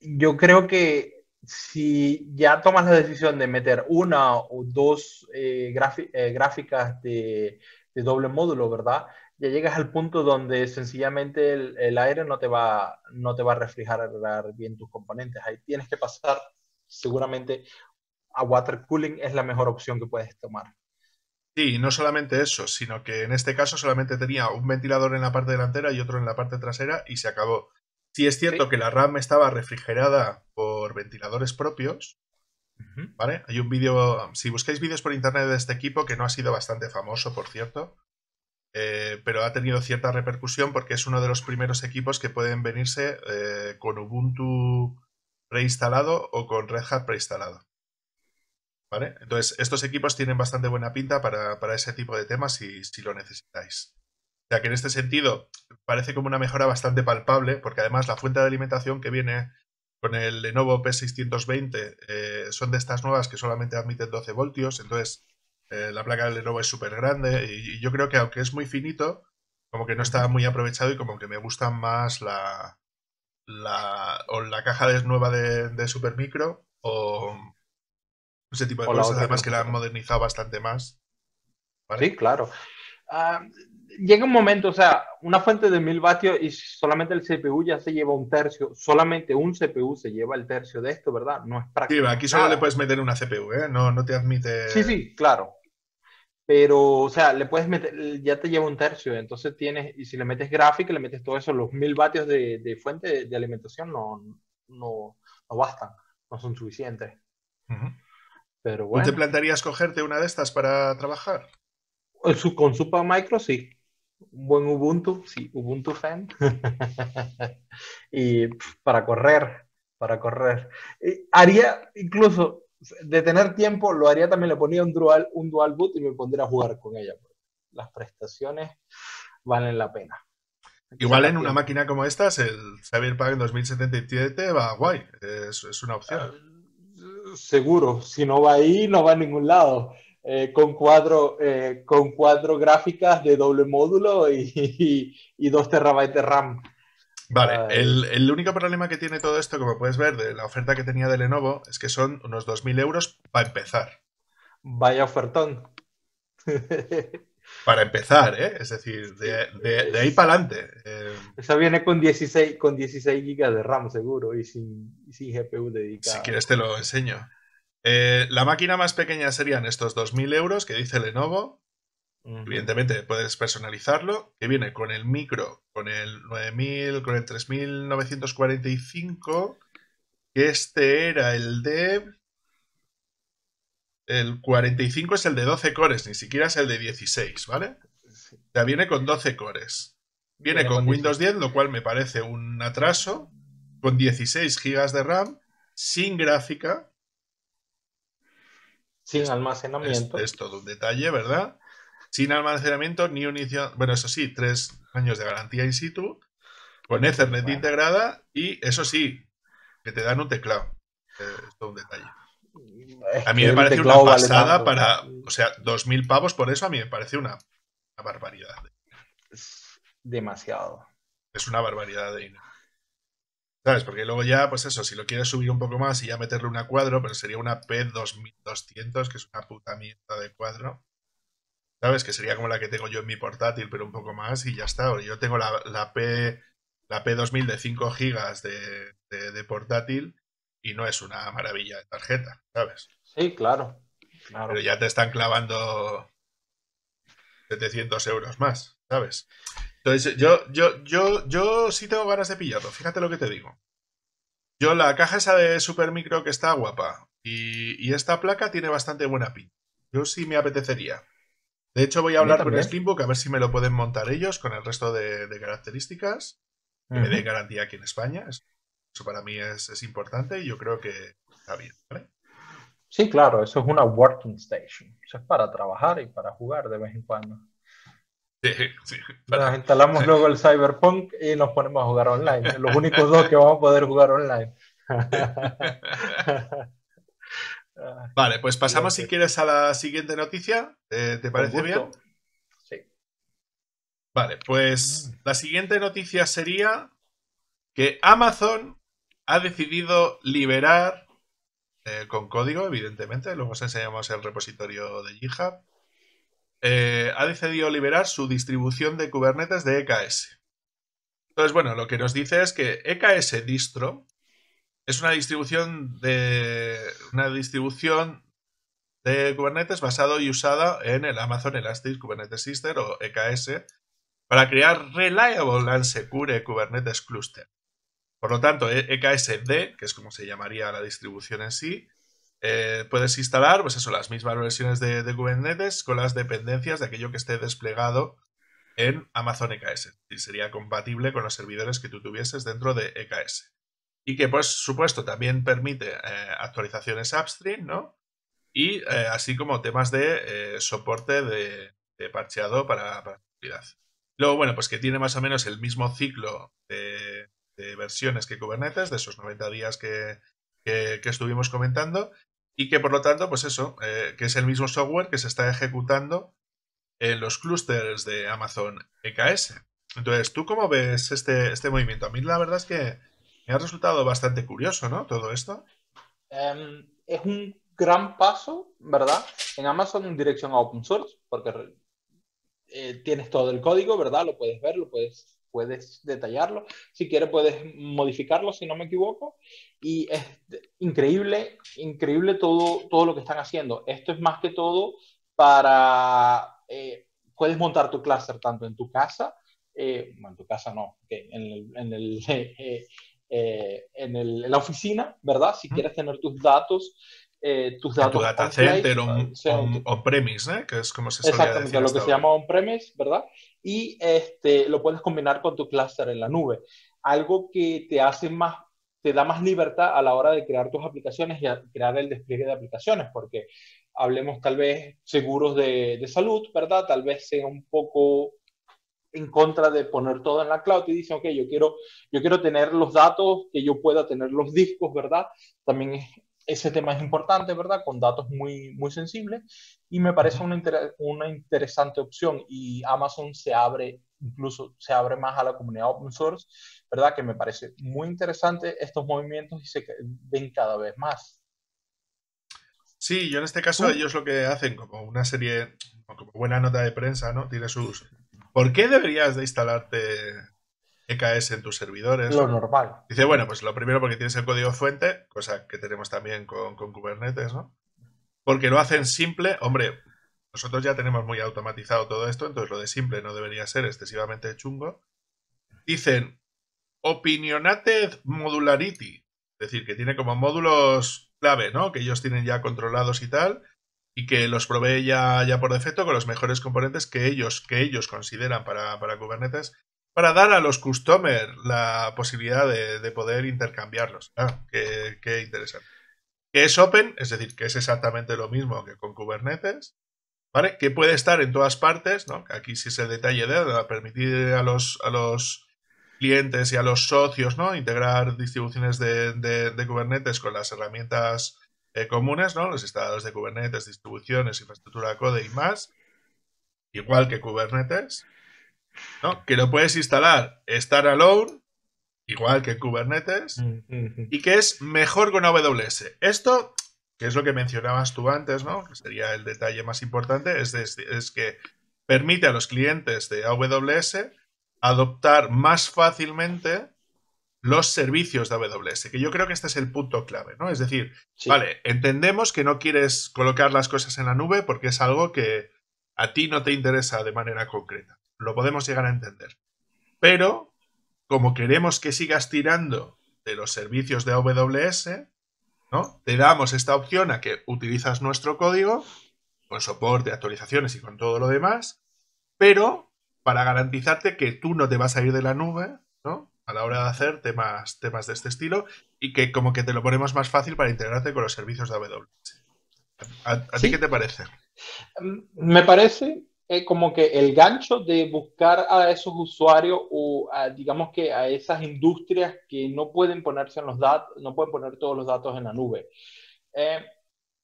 Yo creo que si ya tomas la decisión de meter una o dos eh, eh, gráficas de, doble módulo, ¿verdad? Ya llegas al punto donde sencillamente el, aire no te, va, no te va a refrigerar bien tus componentes. Ahí tienes que pasar seguramente a water cooling es la mejor opción que puedes tomar. Sí, no solamente eso, sino que en este caso solamente tenía un ventilador en la parte delantera y otro en la parte trasera y se acabó. Si es cierto que la RAM estaba refrigerada por ventiladores propios, ¿vale? Hay un vídeo, si buscáis vídeos por internet de este equipo, que no ha sido bastante famoso, por cierto, eh, pero ha tenido cierta repercusión porque es uno de los primeros equipos que pueden venirse eh, con Ubuntu preinstalado o con Red Hat preinstalado. Entonces, estos equipos tienen bastante buena pinta para, ese tipo de temas si, si, lo necesitáis. O sea que en este sentido parece como una mejora bastante palpable, porque además la fuente de alimentación que viene con el Lenovo P620 eh, son de estas nuevas que solamente admiten 12 voltios, entonces eh, la placa del Lenovo es súper grande y, yo creo que aunque es muy finito, como que no está muy aprovechado y como que me gustan más la, la, o la caja de, nueva de, de Supermicro o, ese tipo de cosas, además que la han modernizado bastante más. Sí, claro. Ah, llega un momento, o sea, una fuente de mil vatios y solamente el CPU ya se lleva un tercio, solamente un CPU se lleva el tercio de esto, ¿verdad? No es práctico. Sí, aquí solo le puedes meter una CPU, ¿eh? No, no te admite. Sí, sí, claro. Pero, o sea, le puedes meter, ya te lleva un tercio, entonces tienes, y si le metes gráfica, le metes todo eso, los mil vatios de, de fuente de, alimentación no, no, bastan, no son suficientes. Ajá te plantearías cogerte una de estas para trabajar? Pues con supa Micro sí. Un buen Ubuntu, sí, Ubuntu fan. (laughs) y para correr, para correr. haría incluso de tener tiempo, lo haría también, le ponía un dual, un dual boot y me pondría a jugar con ella. Las prestaciones valen la pena. Igual en una máquina como esta, el Cyberpunk 2077 va guay, es una opción. Ah, seguro, si no va ahí, no va a ningún lado. Eh, con, cuatro, eh, con gráficas de doble módulo y, dos terabytes de RAM. Vale, el, el, único problema que tiene todo esto, como puedes ver, de la oferta que tenía de Lenovo, es que son unos 2.000 euros para empezar. Vaya ofertón. (laughs) Para empezar, ¿eh? Es decir, de, ahí para adelante. Eh. Eso viene con 16, con GB de RAM seguro y sin, GPU dedicado. Si quieres te lo enseño. Eh, la máquina más pequeña serían estos 2.000 euros que dice Lenovo. Evidentemente puedes personalizarlo, que viene con el micro, con el 9000, con el 3945, que este era el de el 45 es el de 12 cores, ni siquiera es el de 16, ¿vale? Ya viene con 12 cores. Viene, con, Windows 10, lo cual me parece un atraso. Con 16 GB de RAM, sin gráfica. Sin almacenamiento. Es, todo un detalle, ¿verdad? Sin almacenamiento ni un inicio. Bueno, eso sí, tres años de garantía in situ. Con Ethernet integrada y eso sí, que te dan un teclado. Eh, es todo un detalle a mí me parece una pasada para. O sea, 2.000 pavos por eso a mí me parece una, barbaridad. Es demasiado. Es una barbaridad de ¿eh? Ina. ¿Sabes? Porque luego ya, pues eso, si lo quieres subir un poco más y ya meterle una cuadro, pero sería una P2200, que es una puta mierda de cuadro. ¿Sabes? Que sería como la que tengo yo en mi portátil, pero un poco más y ya está. Yo tengo la, P, la P2000 de 5 GB de, de portátil y no es una maravilla de tarjeta, ¿sabes? Sí, claro. Pero ya te están clavando 700 euros más, ¿sabes? Entonces, yo, yo, yo, yo sí tengo ganas de pillarlo, fíjate lo que te digo. Yo la caja esa de Supermicro que está guapa y, esta placa tiene bastante buena pinta. Yo sí me apetecería. De hecho, voy a hablar con Steambook a ver si me lo pueden montar ellos con el resto de, características. Que me den garantía aquí en España. Eso para mí es, importante y yo creo que está bien, Sí, claro, eso es una working station. Eso es para trabajar y para jugar de vez en cuando. Sí, sí, Nos instalamos luego el Cyberpunk y nos ponemos a jugar online. Los únicos dos que vamos a poder jugar online. (laughs) vale, pues pasamos si quieres a la siguiente noticia. Eh, ¿Te parece bien? Sí. Vale, pues mm. la siguiente noticia sería que Amazon ha decidido liberar eh, con código, evidentemente, luego os enseñamos el repositorio de GitHub, eh, ha decidido liberar su distribución de Kubernetes de EKS. Entonces, bueno, lo que nos dice es que EKS distro es una distribución de una distribución de Kubernetes basado y usada en el Amazon Elastic Kubernetes Sister o EKS para crear reliable and secure Kubernetes cluster. Por lo tanto, EKSD, e que es como se llamaría la distribución en sí, eh, puedes instalar pues eso, las mismas versiones de, Kubernetes con las dependencias de aquello que esté desplegado en Amazon EKS. Y sería compatible con los servidores que tú tuvieses dentro de EKS. Y que, por supuesto, también permite eh, actualizaciones upstream, ¿no? Y eh, así como temas de soporte de, parcheado para, para seguridad. Luego, bueno, pues que tiene más o menos el mismo ciclo de, versiones que Kubernetes, de esos 90 días que, estuvimos comentando, y que por lo tanto, pues eso, eh, que es el mismo software que se está ejecutando en los clústeres de Amazon EKS. Entonces, ¿tú cómo ves este, este movimiento? A mí la verdad es que me ha resultado bastante curioso, ¿no? Todo esto. Em, es un gran paso, ¿verdad? En Amazon en dirección a open source, porque eh, tienes todo el código, ¿verdad? Lo puedes ver, lo puedes puedes detallarlo, si quieres puedes modificarlo, si no me equivoco, y es increíble, increíble todo, todo lo que están haciendo. Esto es más que todo para, eh, puedes montar tu cluster tanto en tu casa, eh, en tu casa no, en el, en el (laughs) eh, en, el, en, la oficina, ¿verdad? Si quieres tener tus datos, tus datos. Tu data center, on, premise, ¿eh? Que es como se Exactamente, lo que se llama on premise, ¿verdad? y este, lo puedes combinar con tu clúster en la nube. Algo que te hace más te da más libertad a la hora de crear tus aplicaciones y crear el despliegue de aplicaciones, porque hablemos tal vez seguros de, de, salud, ¿verdad? Tal vez sea un poco en contra de poner todo en la cloud y dicen, ok, yo quiero, yo quiero tener los datos, que yo pueda tener los discos, ¿verdad? También es ese tema es importante, ¿verdad? Con datos muy, muy sensibles y me parece una, interesante opción y Amazon se abre, incluso se abre más a la comunidad open source, ¿verdad? Que me parece muy interesante estos movimientos y se ven cada vez más. Sí, yo en este caso ellos lo que hacen como una serie, como buena nota de prensa, ¿no? Tiene sus... ¿Por qué deberías de instalarte EKS en tus servidores. Lo normal. Dice, bueno, pues lo primero porque tienes el código fuente, cosa que tenemos también con, con Kubernetes, ¿no? Porque lo hacen simple, hombre, nosotros ya tenemos muy automatizado todo esto, entonces lo de simple no debería ser excesivamente chungo. Dicen, opinionated modularity, es decir, que tiene como módulos clave, ¿no? Que ellos tienen ya controlados y tal, y que los provee ya, ya por defecto con los mejores componentes que ellos, que ellos consideran para, para Kubernetes para dar a los customers la posibilidad de, poder intercambiarlos. Ah, qué, interesante. Que es open, es decir, que es exactamente lo mismo que con Kubernetes, ¿vale? Que puede estar en todas partes, ¿no? Aquí sí es el detalle de permitir a los, a los clientes y a los socios, ¿no? Integrar distribuciones de, de, Kubernetes con las herramientas eh, comunes, ¿no? Los instaladores de Kubernetes, distribuciones, infraestructura code y más. Igual que Kubernetes, que lo puedes instalar estar Alone, igual que Kubernetes, mm, mm, mm. y que es mejor con AWS. Esto, que es lo que mencionabas tú antes, ¿no? Que sería el detalle más importante, es, es que permite a los clientes de AWS adoptar más fácilmente los servicios de AWS, que yo creo que este es el punto clave, ¿no? Es decir, vale, entendemos que no quieres colocar las cosas en la nube porque es algo que a ti no te interesa de manera concreta lo podemos llegar a entender. Pero, como queremos que sigas tirando de los servicios de AWS, ¿no? Te damos esta opción a que utilizas nuestro código con soporte, actualizaciones y con todo lo demás, pero para garantizarte que tú no te vas a ir de la nube, ¿no? A la hora de hacer temas, temas de este estilo y que como que te lo ponemos más fácil para integrarte con los servicios de AWS. ¿A, a ti qué te parece? Mm, me parece como que el gancho de buscar a esos usuarios o digamos que a esas industrias que no pueden ponerse en los datos, no pueden poner todos los datos en la nube. Eh,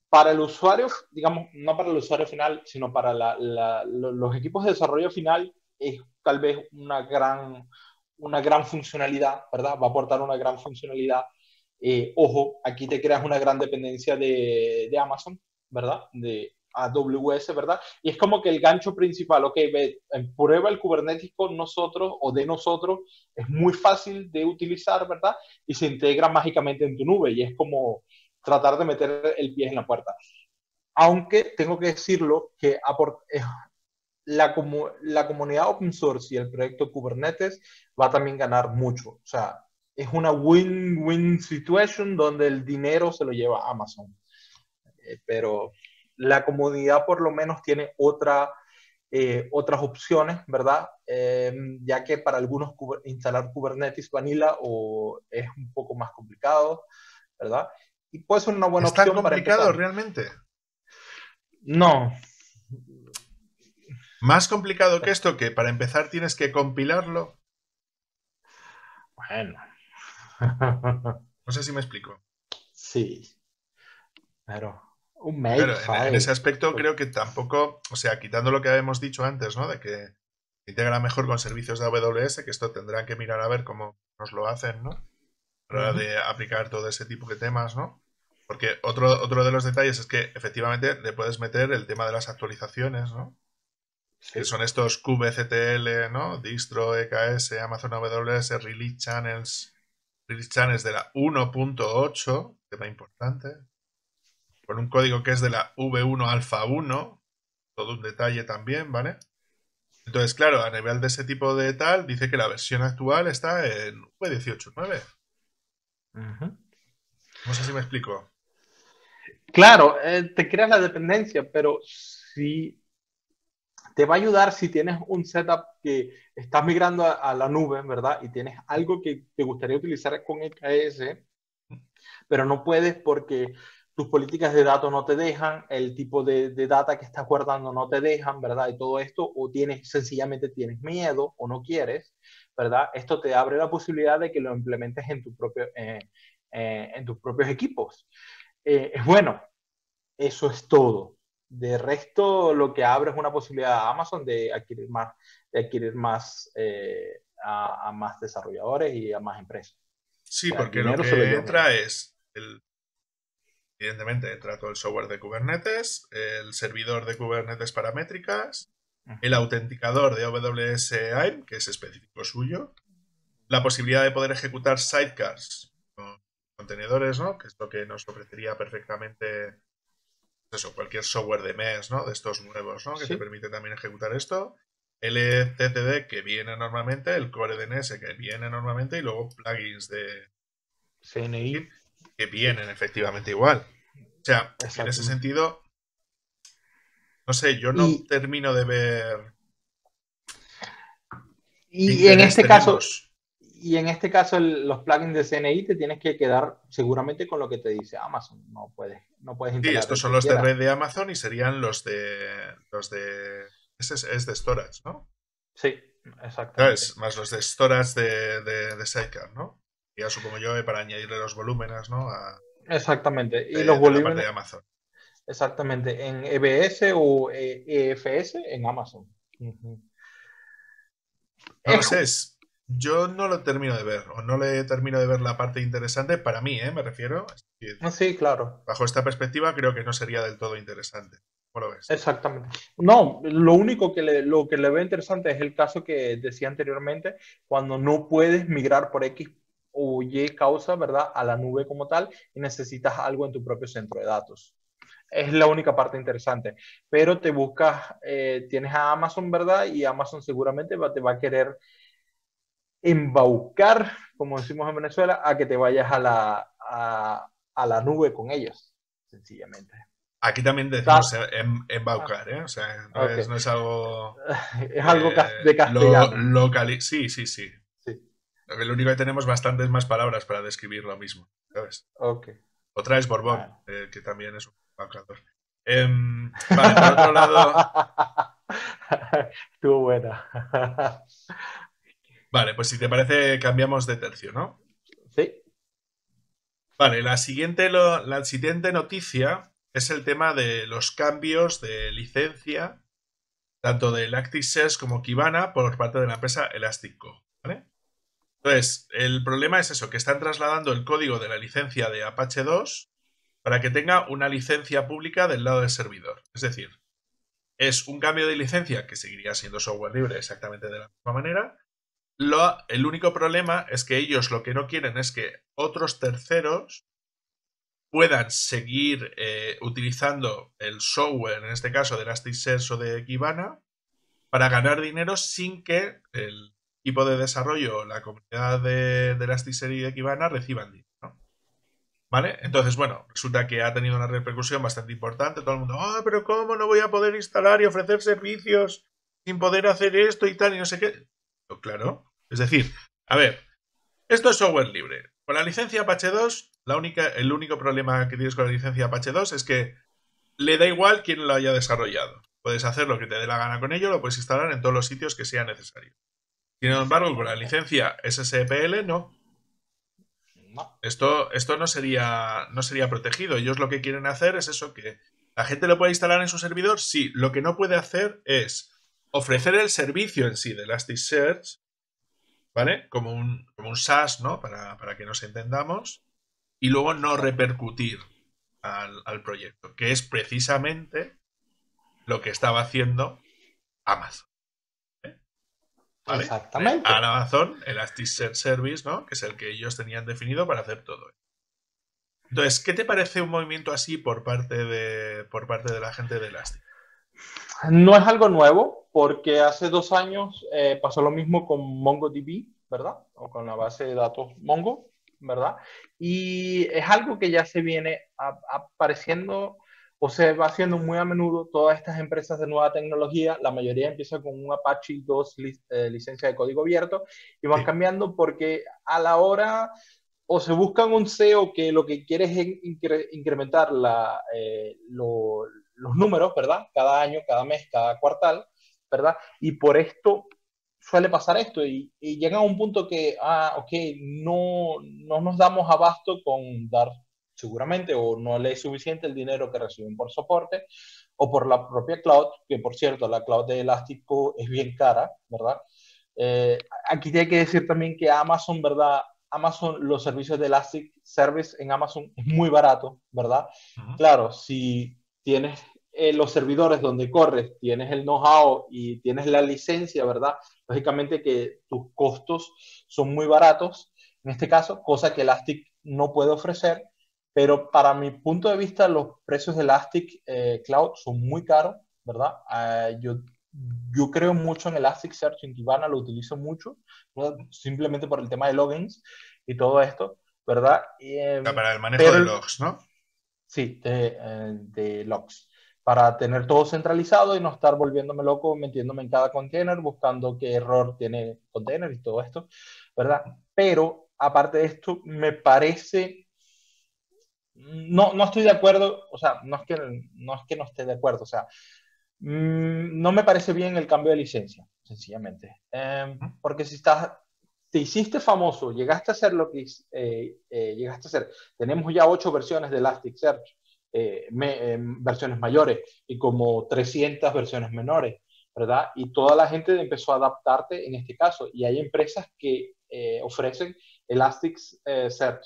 para el usuario, digamos, no para el usuario final, sino para los equipos de desarrollo final, es tal vez una gran, una gran funcionalidad, ¿verdad? Va a aportar una gran funcionalidad. Eh, ojo, aquí te creas una gran dependencia de, de Amazon, ¿verdad? De, AWS, ¿verdad? Y es como que el gancho principal, ok, ve, prueba el Kubernetes con nosotros o de nosotros, es muy fácil de utilizar, ¿verdad? Y se integra mágicamente en tu nube y es como tratar de meter el pie en la puerta. Aunque tengo que decirlo que la, la comunidad open source y el proyecto Kubernetes va a también ganar mucho. O sea, es una win-win situation donde el dinero se lo lleva Amazon. Eh, pero la comunidad por lo menos tiene eh, otras opciones, ¿verdad? Em, ya que para algunos instalar Kubernetes Vanilla o es un poco más complicado, ¿verdad? Y puede ser una buena opción para complicado realmente? No. ¿Más complicado que esto? Que para empezar tienes que compilarlo. Bueno. no sé si me explico. Sí. Pero... Un En, ese aspecto creo que tampoco, o sea, quitando lo que habíamos dicho antes, ¿no? De que integra mejor con servicios de AWS, que esto tendrán que mirar a ver cómo nos lo hacen, ¿no? A la hora de aplicar todo ese tipo de temas, ¿no? Porque otro, otro de los detalles es que efectivamente le puedes meter el tema de las actualizaciones, ¿no? Que son estos kubectl, ¿no? Distro, EKS, Amazon AWS, Release Channels, Release Channels de la 1.8, tema importante con un código que es de la V1 alfa 1, todo un detalle también, ¿vale? Entonces, claro, a nivel de ese tipo de tal, dice que la versión actual está en V18.9. No sé si me explico. Claro, eh, te creas la dependencia, pero si te va a ayudar si tienes un setup que estás migrando a, a la nube, ¿verdad? Y tienes algo que te gustaría utilizar con EKS, mm. pero no puedes porque tus políticas de datos no te dejan, el tipo de, de, data que estás guardando no te dejan, ¿verdad? Y todo esto, o tienes, sencillamente tienes miedo o no quieres, ¿verdad? Esto te abre la posibilidad de que lo implementes en, tu propio, eh, eh, en tus propios equipos. Eh, bueno, eso es todo. De resto, lo que abre es una posibilidad a Amazon de adquirir más, adquirir más eh, a, más desarrolladores y a más empresas. Sí, porque lo que entra es el Evidentemente, trato el software de Kubernetes, el servidor de Kubernetes paramétricas, el autenticador de AWS AIM, que es específico suyo, la posibilidad de poder ejecutar sidecars con contenedores, ¿no? que es lo que nos ofrecería perfectamente pues eso, cualquier software de MES, ¿no? de estos nuevos, ¿no? que te permite también ejecutar esto, LTTD e que viene normalmente, el core DNS que viene normalmente y luego plugins de... CNI que vienen efectivamente igual. O sea, en ese sentido, no sé, yo no termino de ver. Y en este caso, y en este caso los plugins de CNI te tienes que quedar seguramente con lo que te dice Amazon. No puedes, no Sí, estos son los de red de Amazon y serían los de los de es, es de storage, ¿no? Sí, exactamente. Más los de storage de, de, de Sidecar, ¿no? ya supongo yo, eh, para añadirle los volúmenes, ¿no? Exactamente. y eh, los volúmenes. De Amazon. Exactamente, en EBS o EFS eh, e en Amazon. Uh yo no lo termino de ver, o no le termino de ver la parte interesante para mí, ¿eh? Me refiero. Ah, sí, claro. Bajo esta perspectiva creo que no sería del todo interesante. ¿Cómo lo ves? Exactamente. No, lo único que le, lo que le veo interesante es el caso que decía anteriormente, cuando no puedes migrar por X oye, causa, ¿verdad?, a la nube como tal y necesitas algo en tu propio centro de datos. Es la única parte interesante. Pero te buscas, eh, tienes a Amazon, ¿verdad? Y Amazon seguramente te va a querer embaucar, como decimos en Venezuela, a que te vayas a la, a, la nube con ellos, sencillamente. Aquí también decimos em, embaucar, ¿eh? O sea, no, es, algo... es algo (laughs) de eh, castellano. sí, sí, sí. Lo único que tenemos bastantes más palabras para describir lo mismo, Otra es Borbón, eh, que también es un bancador. Em, vale, otro lado... (laughs) Estuvo buena. (laughs) vale, pues si te parece cambiamos de tercio, ¿no? Sí. Vale, la siguiente, la siguiente noticia es el tema de los cambios de licencia, tanto de Lactic como Kibana, por parte de la empresa Elastic entonces, el problema es eso, que están trasladando el código de la licencia de Apache 2 para que tenga una licencia pública del lado del servidor. Es decir, es un cambio de licencia que seguiría siendo software libre exactamente de la misma manera. Lo, el único problema es que ellos lo que no quieren es que otros terceros puedan seguir eh, utilizando el software, en este caso de Elasticsearch o de Kibana, para ganar dinero sin que el equipo de desarrollo, la comunidad de, de Elasticsearch y Kibana reciban dinero. ¿Vale? Entonces, bueno, resulta que ha tenido una repercusión bastante importante. Todo el mundo, ah, pero ¿cómo no voy a poder instalar y ofrecer servicios sin poder hacer esto y tal y no sé qué? claro. Es decir, a ver, esto es software libre. Con la licencia Apache 2, la única, el único problema que tienes con la licencia Apache 2 es que le da igual quién lo haya desarrollado. Puedes hacer lo que te dé la gana con ello, lo puedes instalar en todos los sitios que sea necesario. Sin embargo, con la licencia SSPL no. Esto, esto no, sería, no sería protegido. Ellos lo que quieren hacer es eso, que la gente lo puede instalar en su servidor. Sí, lo que no puede hacer es ofrecer el servicio en sí de Elasticsearch, ¿vale? Como un, como SaaS, ¿no? Para, que nos entendamos. Y luego no repercutir al proyecto, que es precisamente lo que estaba haciendo Amazon. Exactamente. A Amazon, Elastic Service, ¿no? Que es el que ellos tenían definido para hacer todo. Entonces, ¿qué te parece un movimiento así por parte de, por parte de la gente de Elastic? No es algo nuevo, porque hace dos años eh, pasó lo mismo con MongoDB, ¿verdad? O con la base de datos Mongo, ¿verdad? Y es algo que ya se viene apareciendo o se va haciendo muy a menudo todas estas empresas de nueva tecnología, la mayoría empieza con un Apache 2 eh, licencia de código abierto y van cambiando porque a la hora o se buscan un SEO que lo que quiere es incrementar eh, los números, ¿verdad? Cada año, cada mes, cada cuartal, ¿verdad? Y por esto suele pasar esto y, llega a un punto que, ah, ok, no, no nos damos abasto con dar seguramente o no le es suficiente el dinero que reciben por soporte o por la propia cloud, que por cierto, la cloud de Elástico es bien cara, ¿verdad? Eh, aquí hay que decir también que Amazon, ¿verdad? Amazon, los servicios de Elastic Service en Amazon es muy barato, ¿verdad? Claro, si tienes eh, los servidores donde corres, tienes el know-how y tienes la licencia, ¿verdad? Lógicamente que tus costos son muy baratos, en este caso, cosa que Elastic no puede ofrecer pero para mi punto de vista los precios de Elastic eh, Cloud son muy caros, ¿verdad? Ah, yo, yo creo mucho en Search en Kibana lo utilizo mucho, simplemente por el tema de logins y todo esto, ¿verdad? Em, para el manejo de logs, ¿no? Sí, de, eh, de logs para tener todo centralizado y no estar volviéndome loco, metiéndome en cada container, buscando qué error tiene container y todo esto, ¿verdad? Pero aparte de esto, me parece no, no estoy de acuerdo, o sea, no es, que, no es que no esté de acuerdo, o sea, mm, no me parece bien el cambio de licencia, sencillamente. Em, porque si estás, te hiciste famoso, llegaste a ser lo que eh, eh, llegaste a ser, tenemos ya ocho versiones de Elasticsearch, eh, em, versiones mayores y como 300 versiones menores, ¿verdad? Y toda la gente empezó a adaptarte en este caso, y hay empresas que ofrecen Elasticsearch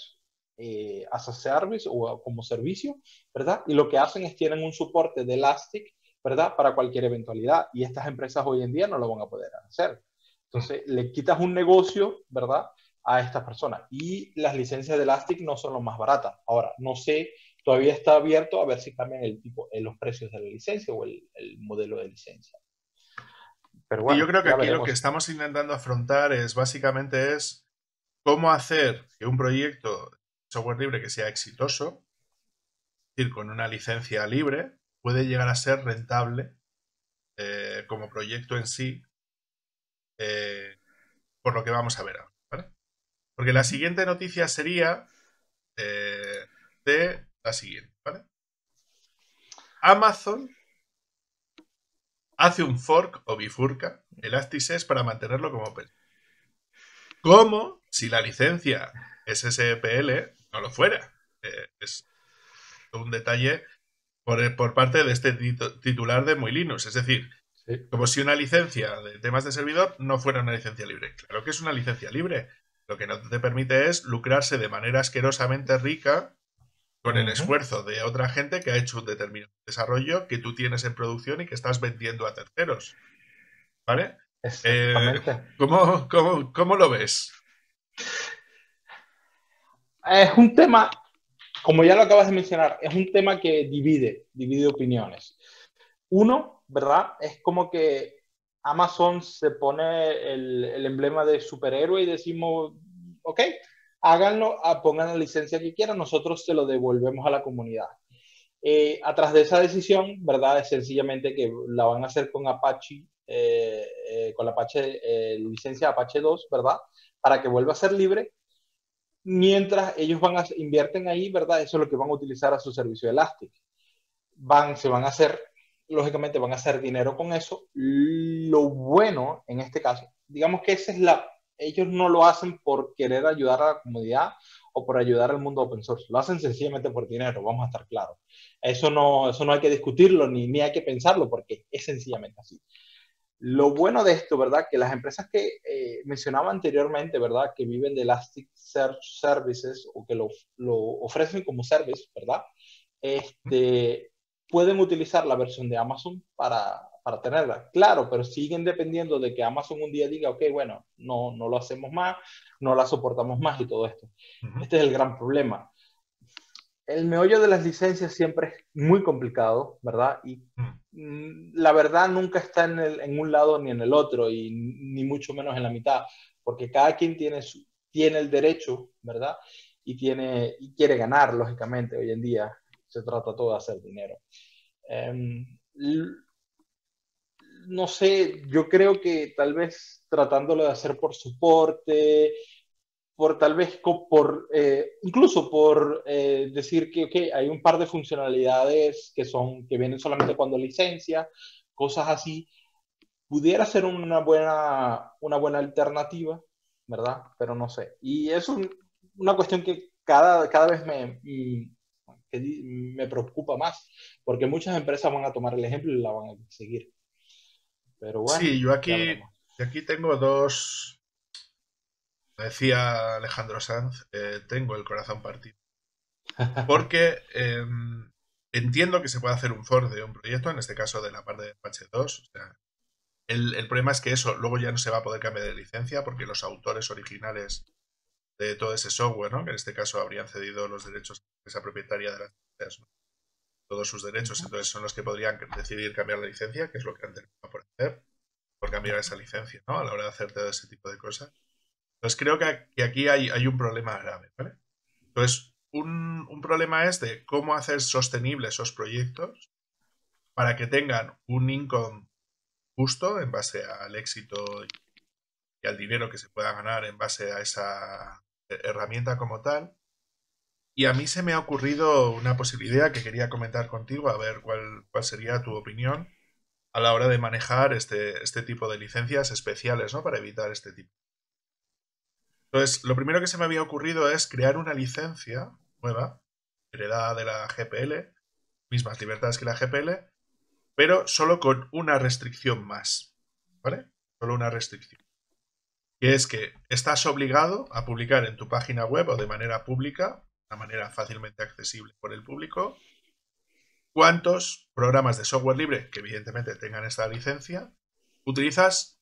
eh, as a service o como servicio, ¿verdad? Y lo que hacen es tienen un soporte de Elastic, ¿verdad? Para cualquier eventualidad. Y estas empresas hoy en día no lo van a poder hacer. Entonces, le quitas un negocio, ¿verdad? A estas personas. Y las licencias de Elastic no son lo más baratas. Ahora, no sé, todavía está abierto a ver si cambian el tipo, eh, los precios de la licencia o el, modelo de licencia. Pero bueno, yo creo que aquí lo que estamos intentando afrontar es básicamente es cómo hacer que un proyecto software libre que sea exitoso, es decir, con una licencia libre, puede llegar a ser rentable eh, como proyecto en sí, eh, por lo que vamos a ver ahora. Porque la siguiente noticia sería eh, de la siguiente, ¿vale? Amazon hace un fork o bifurca ...el Elasticsearch para mantenerlo como open. Como si la licencia ...es SPL no lo fuera. Eh, es un detalle por, parte de este titular de Muy Es decir, como si una licencia de temas de servidor no fuera una licencia libre. Claro que es una licencia libre. Lo que no te permite es lucrarse de manera asquerosamente rica con el esfuerzo de otra gente que ha hecho un determinado desarrollo que tú tienes en producción y que estás vendiendo a terceros. ¿Vale? Eh, ¿cómo, cómo, lo ves? es un tema, como ya lo acabas de mencionar, es un tema que divide, divide opiniones. Uno, ¿verdad? Es como que Amazon se pone el, emblema de superhéroe y decimos, ok, háganlo, ah, pongan la licencia que quieran, nosotros se lo devolvemos a la comunidad. Eh, atrás de esa decisión, ¿verdad? Es sencillamente que la van a hacer con Apache, eh, eh, con la eh, licencia Apache 2, ¿verdad? Para que vuelva a ser libre mientras ellos van a, invierten ahí, ¿verdad? Eso es lo que van a utilizar a su servicio de Elastic. Van, se van a hacer, lógicamente van a hacer dinero con eso. Lo bueno en este caso, digamos que esa es la, ellos no lo hacen por querer ayudar a la comunidad o por ayudar al mundo open source, lo hacen sencillamente por dinero, vamos a estar claros. Eso no, eso no hay que discutirlo ni, ni hay que pensarlo porque es sencillamente así. Lo bueno de esto, ¿verdad? Que las empresas que eh, mencionaba anteriormente, ¿verdad? Que viven de Search Services o que lo, ofrecen como service, ¿verdad? Este, pueden utilizar la versión de Amazon para, tenerla. Claro, pero siguen dependiendo de que Amazon un día diga, ok, bueno, no, no lo hacemos más, no la soportamos más y todo esto. Este es el gran problema el meollo de las licencias siempre es muy complicado, ¿verdad? Y mm. la verdad nunca está en, un lado ni en el otro, y ni mucho menos en la mitad, porque cada quien tiene, tiene el derecho, ¿verdad? Y, tiene, y quiere ganar, lógicamente, hoy en día se trata todo de hacer dinero. Em, no sé, yo creo que tal vez tratándolo de hacer por soporte, por tal vez por, eh, incluso por eh, decir que okay, hay un par de funcionalidades que son que vienen solamente cuando licencia, cosas así, pudiera ser una buena, una buena alternativa, ¿verdad? Pero no sé. Y es una cuestión que cada, cada vez me, mm, me preocupa más, porque muchas empresas van a tomar el ejemplo y la van a seguir. Pero bueno. Sí, yo aquí, aquí tengo dos, decía Alejandro Sanz, eh, tengo el corazón partido. (laughs) Porque em, entiendo que se puede hacer un for de un proyecto, en este caso de la parte de Apache 2. el, problema es que eso luego ya no se va a poder cambiar de licencia porque los autores originales de todo ese software, ¿no? que en este caso habrían cedido los derechos a esa propietaria de las empresas, todos sus derechos, entonces son los que podrían decidir cambiar la licencia, que es lo que han terminado por hacer, por cambiar esa licencia ¿no? a la hora de hacer todo ese tipo de cosas. Entonces creo que aquí hay, un problema grave, ¿vale? Entonces, un, problema es de cómo hacer sostenibles esos proyectos para que tengan un income justo en base al éxito y al dinero que se pueda ganar en base a esa herramienta como tal. Y a mí se me ha ocurrido una posibilidad que quería comentar contigo, a ver cuál, cuál sería tu opinión a la hora de manejar este, este tipo de licencias especiales, ¿no? Para evitar este tipo entonces, lo primero que se me había ocurrido es crear una licencia nueva, heredada de la GPL, mismas libertades que la GPL, pero solo con una restricción más. ¿Vale? Solo una restricción. Que es que estás obligado a publicar en tu página web o de manera pública, de manera fácilmente accesible por el público, cuántos programas de software libre, que evidentemente tengan esta licencia, utilizas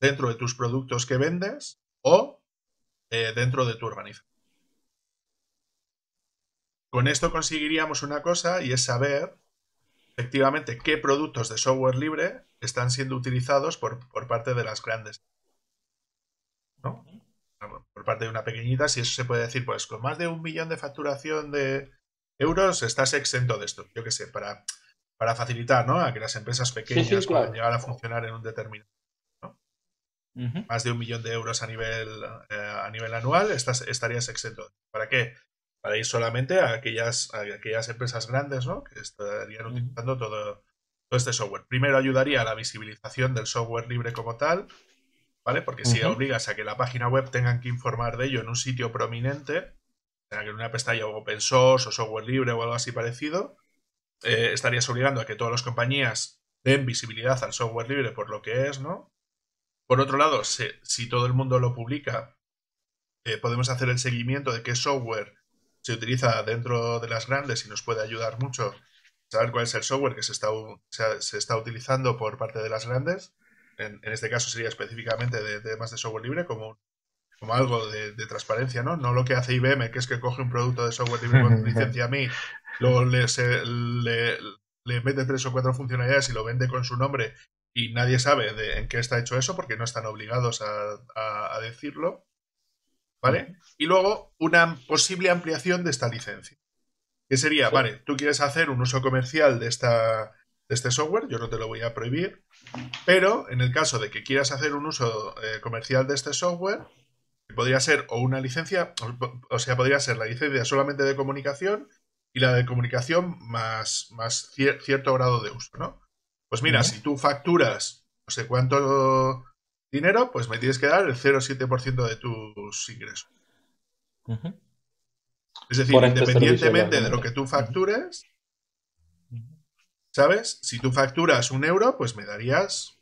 dentro de tus productos que vendes o eh, dentro de tu organización. Con esto conseguiríamos una cosa y es saber efectivamente qué productos de software libre están siendo utilizados por, parte de las grandes. ¿no? Por parte de una pequeñita, si eso se puede decir, pues con más de un millón de facturación de euros estás exento de esto, yo qué sé, para, para facilitar ¿no? a que las empresas pequeñas puedan llegar a funcionar en un determinado más de un millón de euros a nivel, eh, a nivel anual, estarías exento. ¿Para qué? Para ir solamente a aquellas, aquellas empresas grandes ¿no? que estarían utilizando todo, este software. Primero ayudaría a la visibilización del software libre como tal, ¿vale? Porque si obligas a que la página web tengan que informar de ello en un sitio prominente, en una pestaña open source o software libre o algo así parecido, eh, estarías obligando a que todas las compañías den visibilidad al software libre por lo que es, ¿no? Por otro lado, si todo el mundo lo publica, eh, podemos hacer el seguimiento de qué software se utiliza dentro de las grandes y nos puede ayudar mucho saber cuál es el software que se está, se, está utilizando por parte de las grandes. En, este caso sería específicamente de, temas de software libre como, algo de, transparencia, ¿no? No lo que hace IBM, que es que coge un producto de software libre con (laughs) licencia a mí, le, le mete tres o cuatro funcionalidades y lo vende con su nombre y nadie sabe en qué está hecho eso porque no están obligados a, decirlo. ¿Vale? Y luego una posible ampliación de esta licencia. Que sería, vale, tú quieres hacer un uso comercial de, esta, de este software, yo no te lo voy a prohibir, pero en el caso de que quieras hacer un uso eh, comercial de este software, podría ser o una licencia, o, sea, podría ser la licencia solamente de comunicación y la de comunicación más, más cierto grado de uso, ¿no? Pues mira, si tú facturas no sé cuánto dinero, pues me tienes que dar el 0,7% de tus ingresos. Es decir, este independientemente de lo que tú factures, ¿sabes? Si tú facturas un euro, pues me darías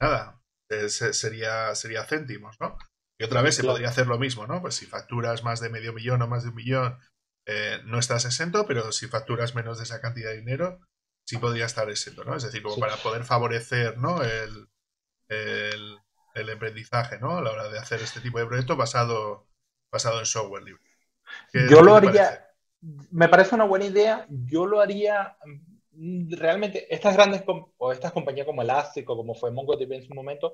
nada. Eh, sería, céntimos, ¿no? Y otra vez se podría hacer lo mismo, ¿no? Pues si facturas más de medio millón o más de un millón, eh, no estás exento, pero si facturas menos de esa cantidad de dinero, sí podría estar exento, ¿no? Es decir, como para poder favorecer, ¿no? El, el, emprendizaje, ¿no? A la hora de hacer este tipo de proyectos basado, en software libre. Yo lo haría, me parece una buena idea, yo lo haría mm, realmente, estas grandes, o estas compañías como Elastic o como fue MongoDB en su momento,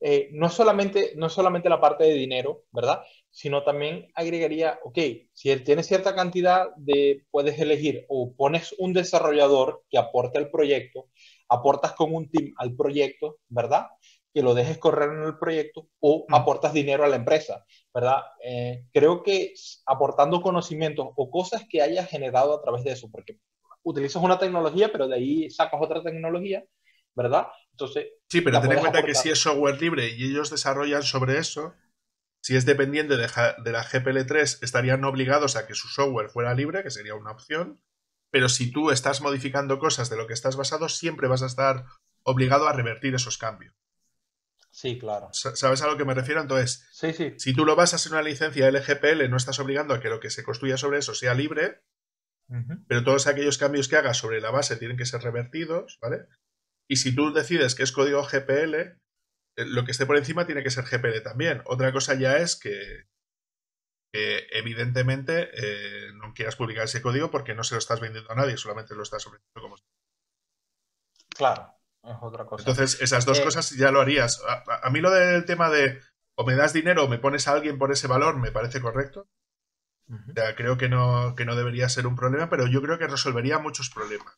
eh, solamente, no solamente la parte de dinero, ¿verdad? sino también agregaría, ok, si él tiene cierta cantidad de, puedes elegir o pones un desarrollador que aporte al proyecto, aportas con un team al proyecto, ¿verdad? Que lo dejes correr en el proyecto o aportas dinero a la empresa, ¿verdad? Eh, creo que aportando conocimientos o cosas que hayas generado a través de eso, porque utilizas una tecnología, pero de ahí sacas otra tecnología, ¿verdad? Entonces... Sí, pero ten en cuenta que si es software libre y ellos desarrollan sobre eso, si es dependiente de, la GPL3, estarían obligados a que su software fuera libre, que sería una opción. Pero si tú estás modificando cosas de lo que estás basado, siempre vas a estar obligado a revertir esos cambios. Sí, claro. ¿Sabes a lo que me refiero? Entonces, si tú lo basas en una licencia LGPL, no estás obligando a que lo que se construya sobre eso sea libre, pero todos aquellos cambios que hagas sobre la base tienen que ser revertidos, ¿vale? Y si tú decides que es código GPL, eh, lo que esté por encima tiene que ser GPD también. Otra cosa ya es que, evidentemente eh, no quieras publicar ese código porque no se lo estás vendiendo a nadie, solamente lo estás ofreciendo como... Claro, es otra cosa. Entonces, esas dos eh, cosas ya lo harías. A, a, mí lo del tema de o me das dinero o me pones a alguien por ese valor me parece correcto creo que no, no debería ser un problema, pero yo creo que resolvería muchos problemas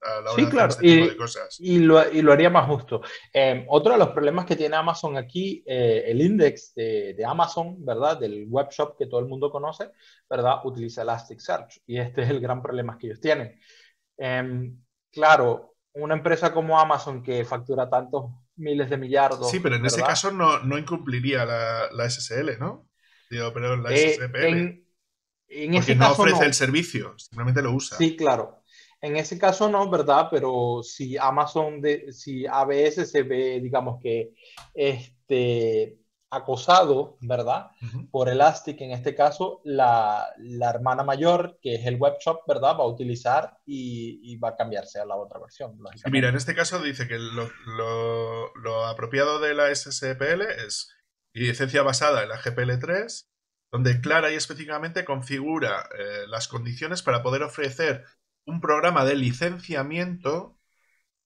a la hora sí, de claro. Este y, tipo de cosas. Y lo, y lo haría más justo. Em, otro de los problemas que tiene Amazon aquí, eh, el index de, Amazon, ¿verdad? Del webshop que todo el mundo conoce, ¿verdad? Utiliza Elasticsearch y este es el gran problema que ellos tienen. Em, claro, una empresa como Amazon que factura tantos miles de millardos. Sí, pero en este ese caso no, no incumpliría la, SSL, ¿no? Digo, pero la eh, SSPL. Porque no ofrece el servicio, simplemente lo usa. Sí, claro. En ese caso no, ¿verdad? Pero si Amazon, de, si ABS se ve, digamos que, este, acosado, ¿verdad? Por Elastic, en este caso, la, hermana mayor, que es el webshop, ¿verdad? Va a utilizar y, va a cambiarse a la otra versión. mira, en este caso dice que lo, lo apropiado de la SSPL es licencia basada en la GPL3 donde clara y específicamente configura eh, las condiciones para poder ofrecer un programa de licenciamiento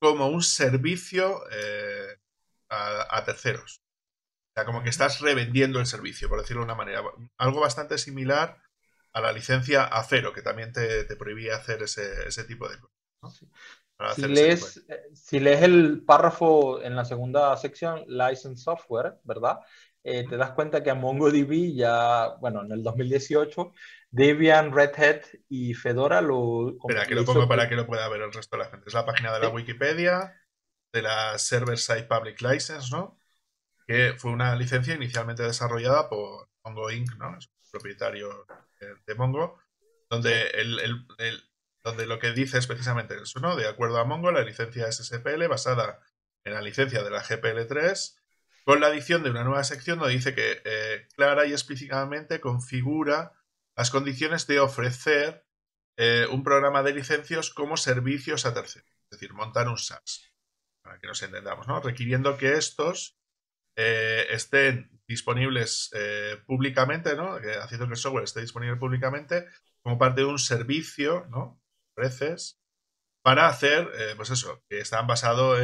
como un servicio eh, a, terceros. O sea, como que estás revendiendo el servicio, por decirlo de una manera. Algo bastante similar a la licencia a cero, que también te, prohibía hacer ese, ese, tipo de cosas. Si lees, eh, si lees, el párrafo en la segunda sección, License Software, ¿verdad? Eh, te das cuenta que a MongoDB ya, bueno, en el 2018, Debian, Red Hat y Fedora lo... Espera, que lo pongo para que lo pueda ver el resto de la gente. Es la página de la Wikipedia, de la Server Side Public License, ¿no? Que fue una licencia inicialmente desarrollada por Mongo Inc., ¿no? Es un propietario de Mongo, donde, donde lo que dice es precisamente eso, ¿no? De acuerdo a Mongo, la licencia SSPL basada en la licencia de la GPL3 con la adición de una nueva sección donde dice que eh, clara y explícitamente configura las condiciones de ofrecer eh, un programa de licencias como servicios a terceros, es decir, montar un SaaS, para que nos entendamos, ¿no? Requiriendo que estos eh, estén disponibles públicamente, ¿no? haciendo que el software esté disponible públicamente como parte de un servicio, ¿no? Ofreces para hacer, pues eso, que están basados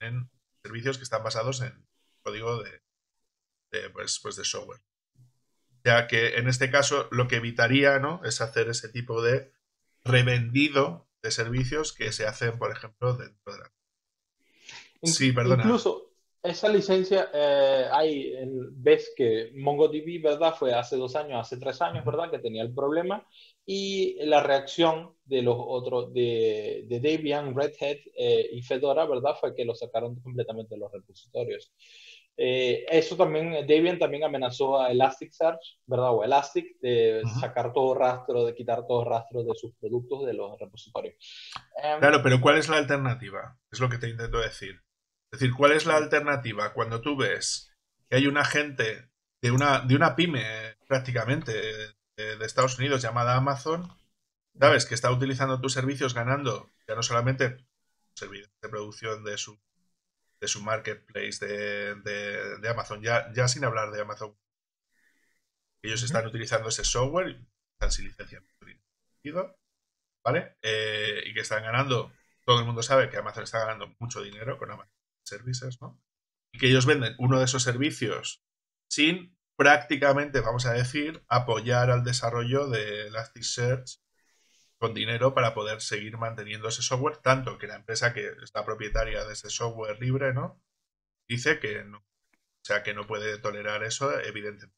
en servicios que están basados en código de, de, pues, pues, de software. ya que en este caso lo que evitaría ¿no? es hacer ese tipo de revendido de servicios que se hacen, por ejemplo, dentro de la... Sí, perdona. Incluso esa licencia, eh, hay, ves que MongoDB, ¿verdad? Fue hace dos años, hace tres años, ¿verdad? Que tenía el problema y la reacción de los otros, de, Debian, Red Hat eh, y Fedora, ¿verdad? Fue que lo sacaron completamente de los repositorios. Eh, eso también, eh, Debian también amenazó a Elasticsearch, ¿verdad? O Elastic, de sacar todo rastro, de quitar todo rastro de sus productos de los repositorios. Em, claro, pero ¿cuál es la alternativa? Es lo que te intento decir. Es decir, ¿cuál es la alternativa cuando tú ves que hay una gente de una, de una pyme eh, prácticamente de, de Estados Unidos llamada Amazon, sabes, que está utilizando tus servicios ganando ya no solamente servidores pues, de producción de su de su marketplace de, Amazon, ya, ya, sin hablar de Amazon. Ellos están utilizando ese software, están sin licencia, ¿vale? Eh, y que están ganando, todo el mundo sabe que Amazon está ganando mucho dinero con Amazon Services, ¿no? Y que ellos venden uno de esos servicios sin prácticamente, vamos a decir, apoyar al desarrollo de Elasticsearch con dinero para poder seguir manteniendo ese software, tanto que la empresa que está propietaria de ese software libre, ¿no? Dice que no, o sea, que no puede tolerar eso, evidentemente.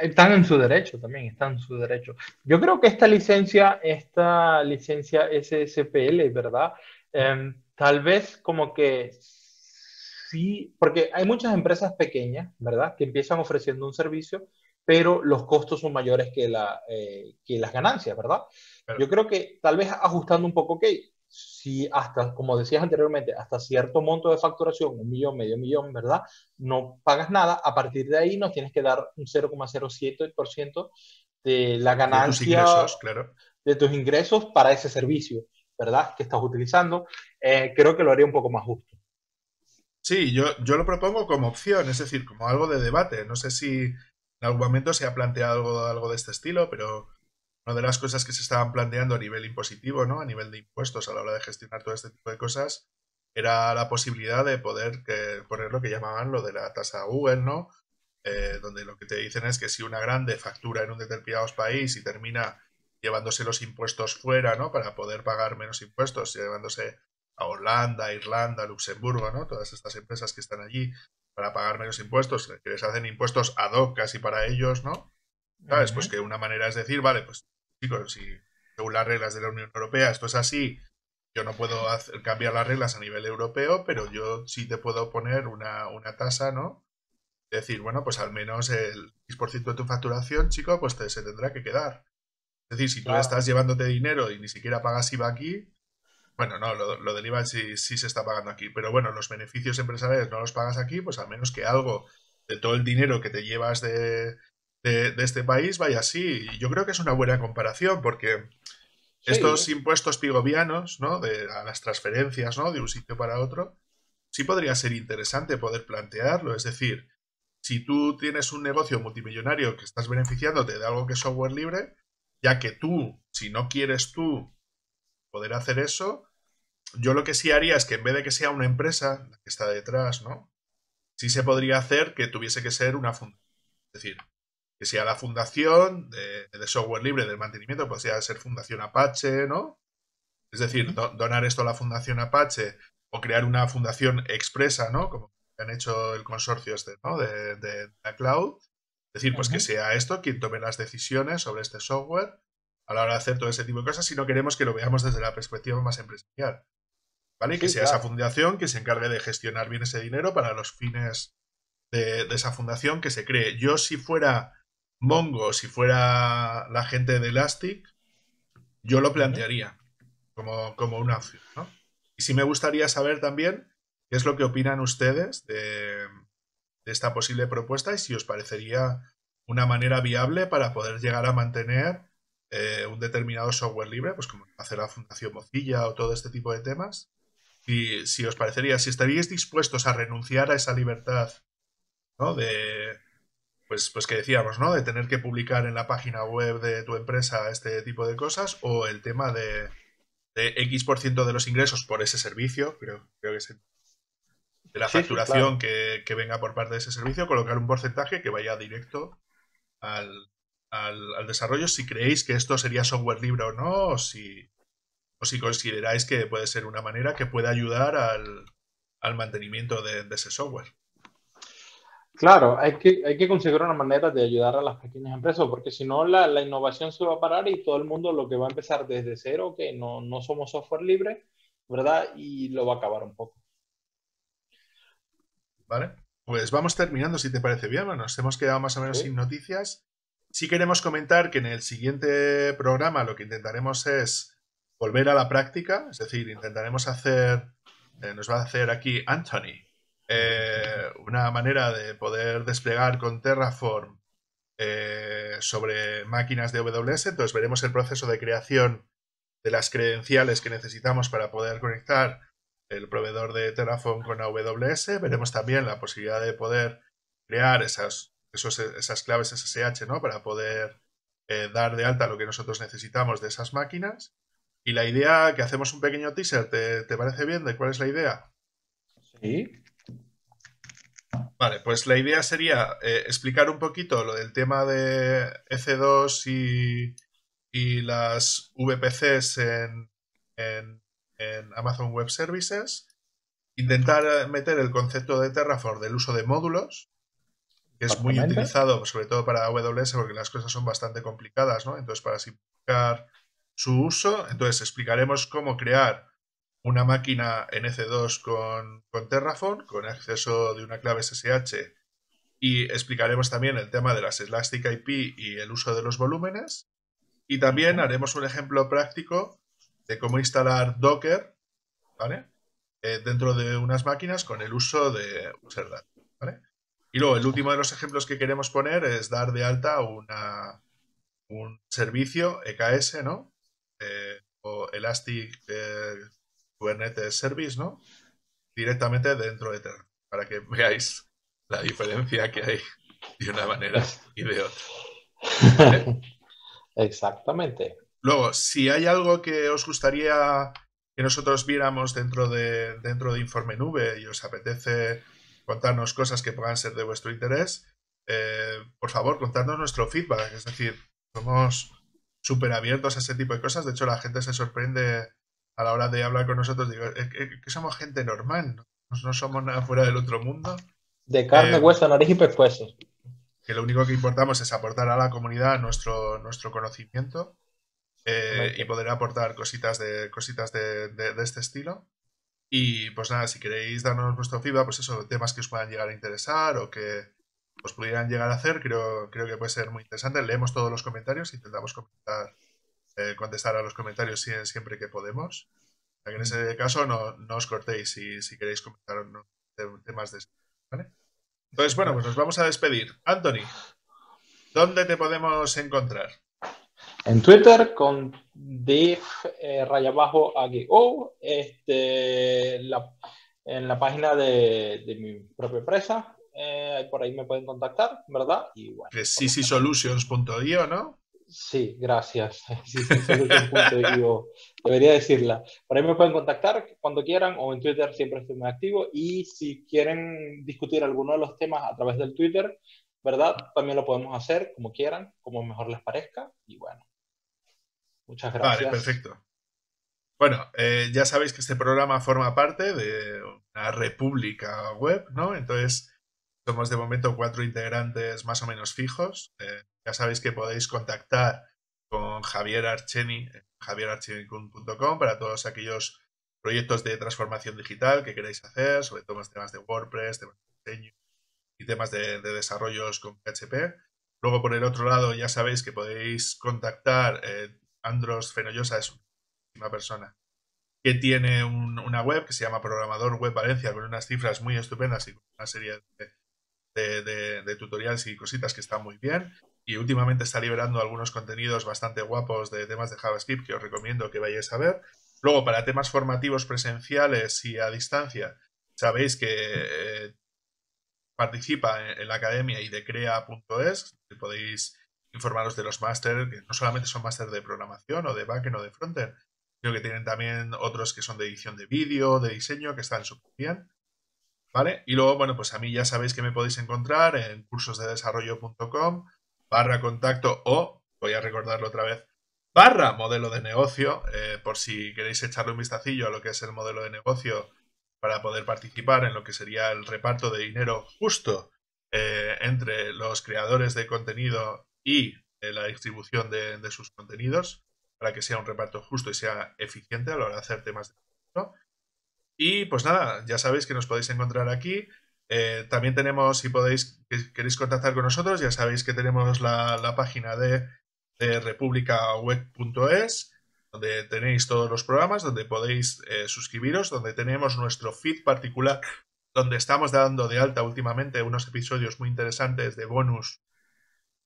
Están en su derecho también, están en su derecho. Yo creo que esta licencia, esta licencia SSPL, ¿verdad? Em, tal vez como que sí, porque hay muchas empresas pequeñas, ¿verdad? Que empiezan ofreciendo un servicio pero los costos son mayores que, la, eh, que las ganancias, ¿verdad? Yo creo que tal vez ajustando un poco, ok, si hasta, como decías anteriormente, hasta cierto monto de facturación, un millón, medio millón, ¿verdad? No pagas nada, a partir de ahí nos tienes que dar un 0,07% de la ganancia. De tus ingresos, claro. De tus ingresos para ese servicio, ¿verdad? Que estás utilizando. Eh, creo que lo haría un poco más justo. Sí, yo, yo lo propongo como opción, es decir, como algo de debate. No sé si en algún momento se ha planteado algo, de este estilo, pero una de las cosas que se estaban planteando a nivel impositivo, ¿no? a nivel de impuestos a la hora de gestionar todo este tipo de cosas, era la posibilidad de poder poner lo que llamaban lo de la tasa Google, ¿no? Eh, donde lo que te dicen es que si una grande factura en un determinado país y termina llevándose los impuestos fuera, ¿no? Para poder pagar menos impuestos, llevándose a Holanda, Irlanda, Luxemburgo, ¿no? Todas estas empresas que están allí para pagar menos impuestos, que les hacen impuestos ad hoc casi para ellos, ¿no? ¿Sabes? Pues que una manera es decir, vale, pues chicos, si según las reglas de la Unión Europea esto es así, yo no puedo cambiar las reglas a nivel europeo, pero yo sí te puedo poner una, tasa, ¿no? Decir, bueno, pues al menos el 10% de tu facturación, chico, pues te, se tendrá que quedar. Es decir, si tú estás llevándote dinero y ni siquiera pagas IVA aquí, bueno, no, lo, lo del IVA sí, se está pagando aquí, pero bueno, los beneficios empresariales no los pagas aquí, pues a menos que algo de todo el dinero que te llevas de, de, este país vaya así. Y Yo creo que es una buena comparación porque estos impuestos pigovianos, ¿no? De, a las transferencias, ¿no? De un sitio para otro, sí podría ser interesante poder plantearlo. Es decir, si tú tienes un negocio multimillonario que estás beneficiándote de algo que es software libre, ya que tú, si no quieres tú poder hacer eso, yo lo que sí haría es que en vez de que sea una empresa la que está detrás, ¿no? Sí se podría hacer que tuviese que ser una fundación. Es decir, que sea la fundación de, software libre del mantenimiento, pues sea ser fundación Apache, ¿no? Es decir, donar esto a la fundación Apache o crear una fundación expresa, ¿no? Como han hecho el consorcio este, ¿no? De, la cloud. Es decir, pues que sea esto quien tome las decisiones sobre este software a la hora de hacer todo ese tipo de cosas, si no queremos que lo veamos desde la perspectiva más empresarial. ¿Vale? que sea esa fundación que se encargue de gestionar bien ese dinero para los fines de, esa fundación que se cree. Yo, si fuera Mongo, si fuera la gente de Elastic, yo lo plantearía como, como una Y si me gustaría saber también qué es lo que opinan ustedes de esta posible propuesta y si os parecería una manera viable para poder llegar a mantener eh, un determinado software libre, pues como hace la Fundación Mozilla o todo este tipo de temas. Y si os parecería, si estaríais dispuestos a renunciar a esa libertad, ¿no? De, pues, pues que decíamos, ¿no? De tener que publicar en la página web de tu empresa este tipo de cosas o el tema de, X% por ciento de los ingresos por ese servicio, creo, creo que es de la facturación que venga por parte de ese servicio, colocar un porcentaje que vaya directo al, al, desarrollo si creéis que esto sería software libre o no, o si, consideráis que puede ser una manera que pueda ayudar al, mantenimiento de, ese software. Claro, hay que, hay que conseguir una manera de ayudar a las pequeñas empresas, porque si no, la, innovación se va a parar y todo el mundo lo que va a empezar desde cero, que no, somos software libre, ¿verdad? Y lo va a acabar un poco. Vale, pues vamos terminando, si te parece bien. Nos hemos quedado más o menos sin noticias. Si queremos comentar que en el siguiente programa lo que intentaremos es volver a la práctica, es decir, intentaremos hacer, eh, nos va a hacer aquí Anthony, eh, una manera de poder desplegar con Terraform eh, sobre máquinas de AWS, entonces veremos el proceso de creación de las credenciales que necesitamos para poder conectar el proveedor de Terraform con AWS, veremos también la posibilidad de poder crear esas esas claves SSH, ¿no? Para poder eh, dar de alta lo que nosotros necesitamos de esas máquinas. Y la idea, que hacemos un pequeño teaser, ¿te, parece bien de cuál es la idea? Sí. Vale, pues la idea sería eh, explicar un poquito lo del tema de EC2 y, las VPCs en, en, Amazon Web Services, intentar meter el concepto de Terraform del uso de módulos que es muy utilizado sobre todo para AWS porque las cosas son bastante complicadas, ¿no? Entonces, para simplificar su uso, entonces explicaremos cómo crear una máquina ec 2 con, con Terraform, con acceso de una clave SSH, y explicaremos también el tema de las Elastic IP y el uso de los volúmenes. Y también haremos un ejemplo práctico de cómo instalar Docker, eh, dentro de unas máquinas con el uso de userdata y luego, el último de los ejemplos que queremos poner es dar de alta una, un servicio EKS, ¿no? Eh, o Elastic eh, Kubernetes Service, ¿no? Directamente dentro de Terra, para que veáis la diferencia que hay de una manera y de otra. (laughs) Exactamente. Luego, si hay algo que os gustaría que nosotros viéramos dentro de, dentro de Informe Nube y os apetece contarnos cosas que puedan ser de vuestro interés. Eh, por favor, contadnos nuestro feedback. Es decir, somos súper abiertos a ese tipo de cosas. De hecho, la gente se sorprende a la hora de hablar con nosotros. Digo, que somos gente normal, ¿no? somos nada fuera del otro mundo. De carne, eh, hueso, nariz y pescuezo. Que lo único que importamos es aportar a la comunidad nuestro, nuestro conocimiento eh, y poder aportar cositas de, cositas de este estilo. Y pues nada, si queréis darnos vuestro feedback, pues eso, temas que os puedan llegar a interesar o que os pudieran llegar a hacer, creo, creo que puede ser muy interesante. Leemos todos los comentarios, intentamos eh, contestar a los comentarios siempre que podemos. en ese mm. caso no, os cortéis si, si queréis comentar temas de ¿vale? Entonces, bueno, pues nos vamos a despedir. Anthony, ¿dónde te podemos encontrar? en Twitter con div eh, raya AGO, este, en la página de, mi propia empresa, eh, por ahí me pueden contactar, ¿verdad? Y bueno, solutions.io, ¿no? Sí, gracias. cc-solutions.io (laughs) debería decirla. Por ahí me pueden contactar cuando quieran o en Twitter siempre estoy muy activo. Y si quieren discutir alguno de los temas a través del Twitter, ¿verdad? También lo podemos hacer como quieran, como mejor les parezca. Y bueno, Muchas gracias. Vale, perfecto. Bueno, eh, ya sabéis que este programa forma parte de una república web, ¿no? Entonces, somos de momento cuatro integrantes más o menos fijos. Eh, ya sabéis que podéis contactar con Javier Archeni, eh, javierarcheni.com para todos aquellos proyectos de transformación digital que queréis hacer, sobre todo los temas de WordPress, temas de diseño y temas de, desarrollos con PHP. Luego, por el otro lado, ya sabéis que podéis contactar Andros Fenollosa es una persona que tiene una web que se llama Programador Web Valencia con unas cifras muy estupendas y una serie de, tutoriales y cositas que están muy bien. Y últimamente está liberando algunos contenidos bastante guapos de temas de JavaScript que os recomiendo que vayáis a ver. Luego, para temas formativos presenciales y a distancia, sabéis que eh, participa en, la academia y de crea.es, que podéis informaros de los máster, que no solamente son máster de programación o de backend o de frontend, sino que tienen también otros que son de edición de vídeo, de diseño, que están su bien. ¿Vale? Y luego, bueno, pues a mí ya sabéis que me podéis encontrar en cursosdedesarrollo.com barra contacto o, voy a recordarlo otra vez, barra modelo de negocio, eh, por si queréis echarle un vistacillo a lo que es el modelo de negocio para poder participar en lo que sería el reparto de dinero justo eh, entre los creadores de contenido y eh, la distribución de, sus contenidos para que sea un reparto justo y sea eficiente a la hora de hacer temas de Y pues nada, ya sabéis que nos podéis encontrar aquí. Eh, también tenemos, si podéis, queréis contactar con nosotros, ya sabéis que tenemos la, página de, de republicaweb.es, donde tenéis todos los programas, donde podéis eh, suscribiros, donde tenemos nuestro feed particular, donde estamos dando de alta últimamente unos episodios muy interesantes de bonus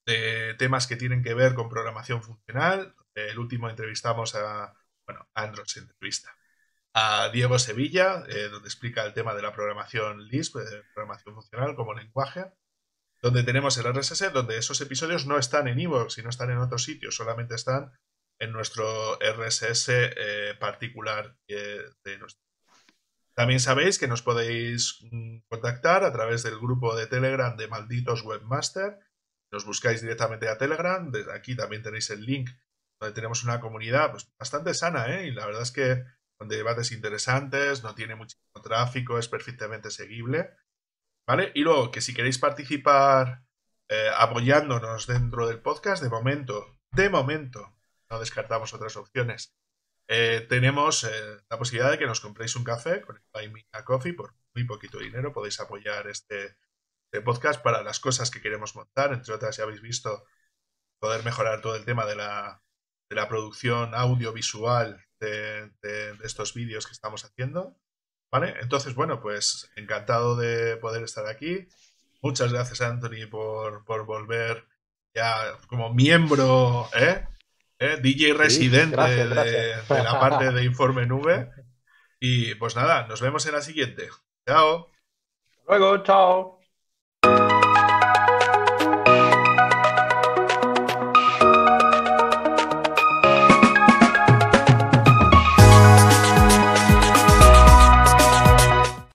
de temas que tienen que ver con programación funcional. El último entrevistamos a, bueno, se entrevista a Diego Sevilla, eh, donde explica el tema de la programación Lisp, de programación funcional como lenguaje, donde tenemos el RSS, donde esos episodios no están en Evox ...sino están en otros sitios, solamente están en nuestro RSS eh, particular eh, También sabéis que nos podéis mm, contactar a través del grupo de Telegram de Malditos Webmaster, nos buscáis directamente a Telegram. Desde aquí también tenéis el link donde tenemos una comunidad pues, bastante sana, ¿eh? Y la verdad es que con debates interesantes, no tiene muchísimo tráfico, es perfectamente seguible. ¿Vale? Y luego, que si queréis participar eh, apoyándonos dentro del podcast, de momento, de momento, no descartamos otras opciones. Eh, tenemos la posibilidad de que nos compréis un café con el a Coffee por muy poquito dinero. Podéis apoyar este, de podcast para las cosas que queremos montar. Entre otras, ya habéis visto poder mejorar todo el tema de la, de la producción audiovisual de, estos vídeos que estamos haciendo. ¿Vale? Entonces, bueno, pues encantado de poder estar aquí. Muchas gracias, Anthony, por, por volver ya como miembro, ¿eh? ¿Eh? DJ residente De, de, la parte de Informe Nube. (laughs) Y pues nada, nos vemos en la siguiente. Chao. luego, chao.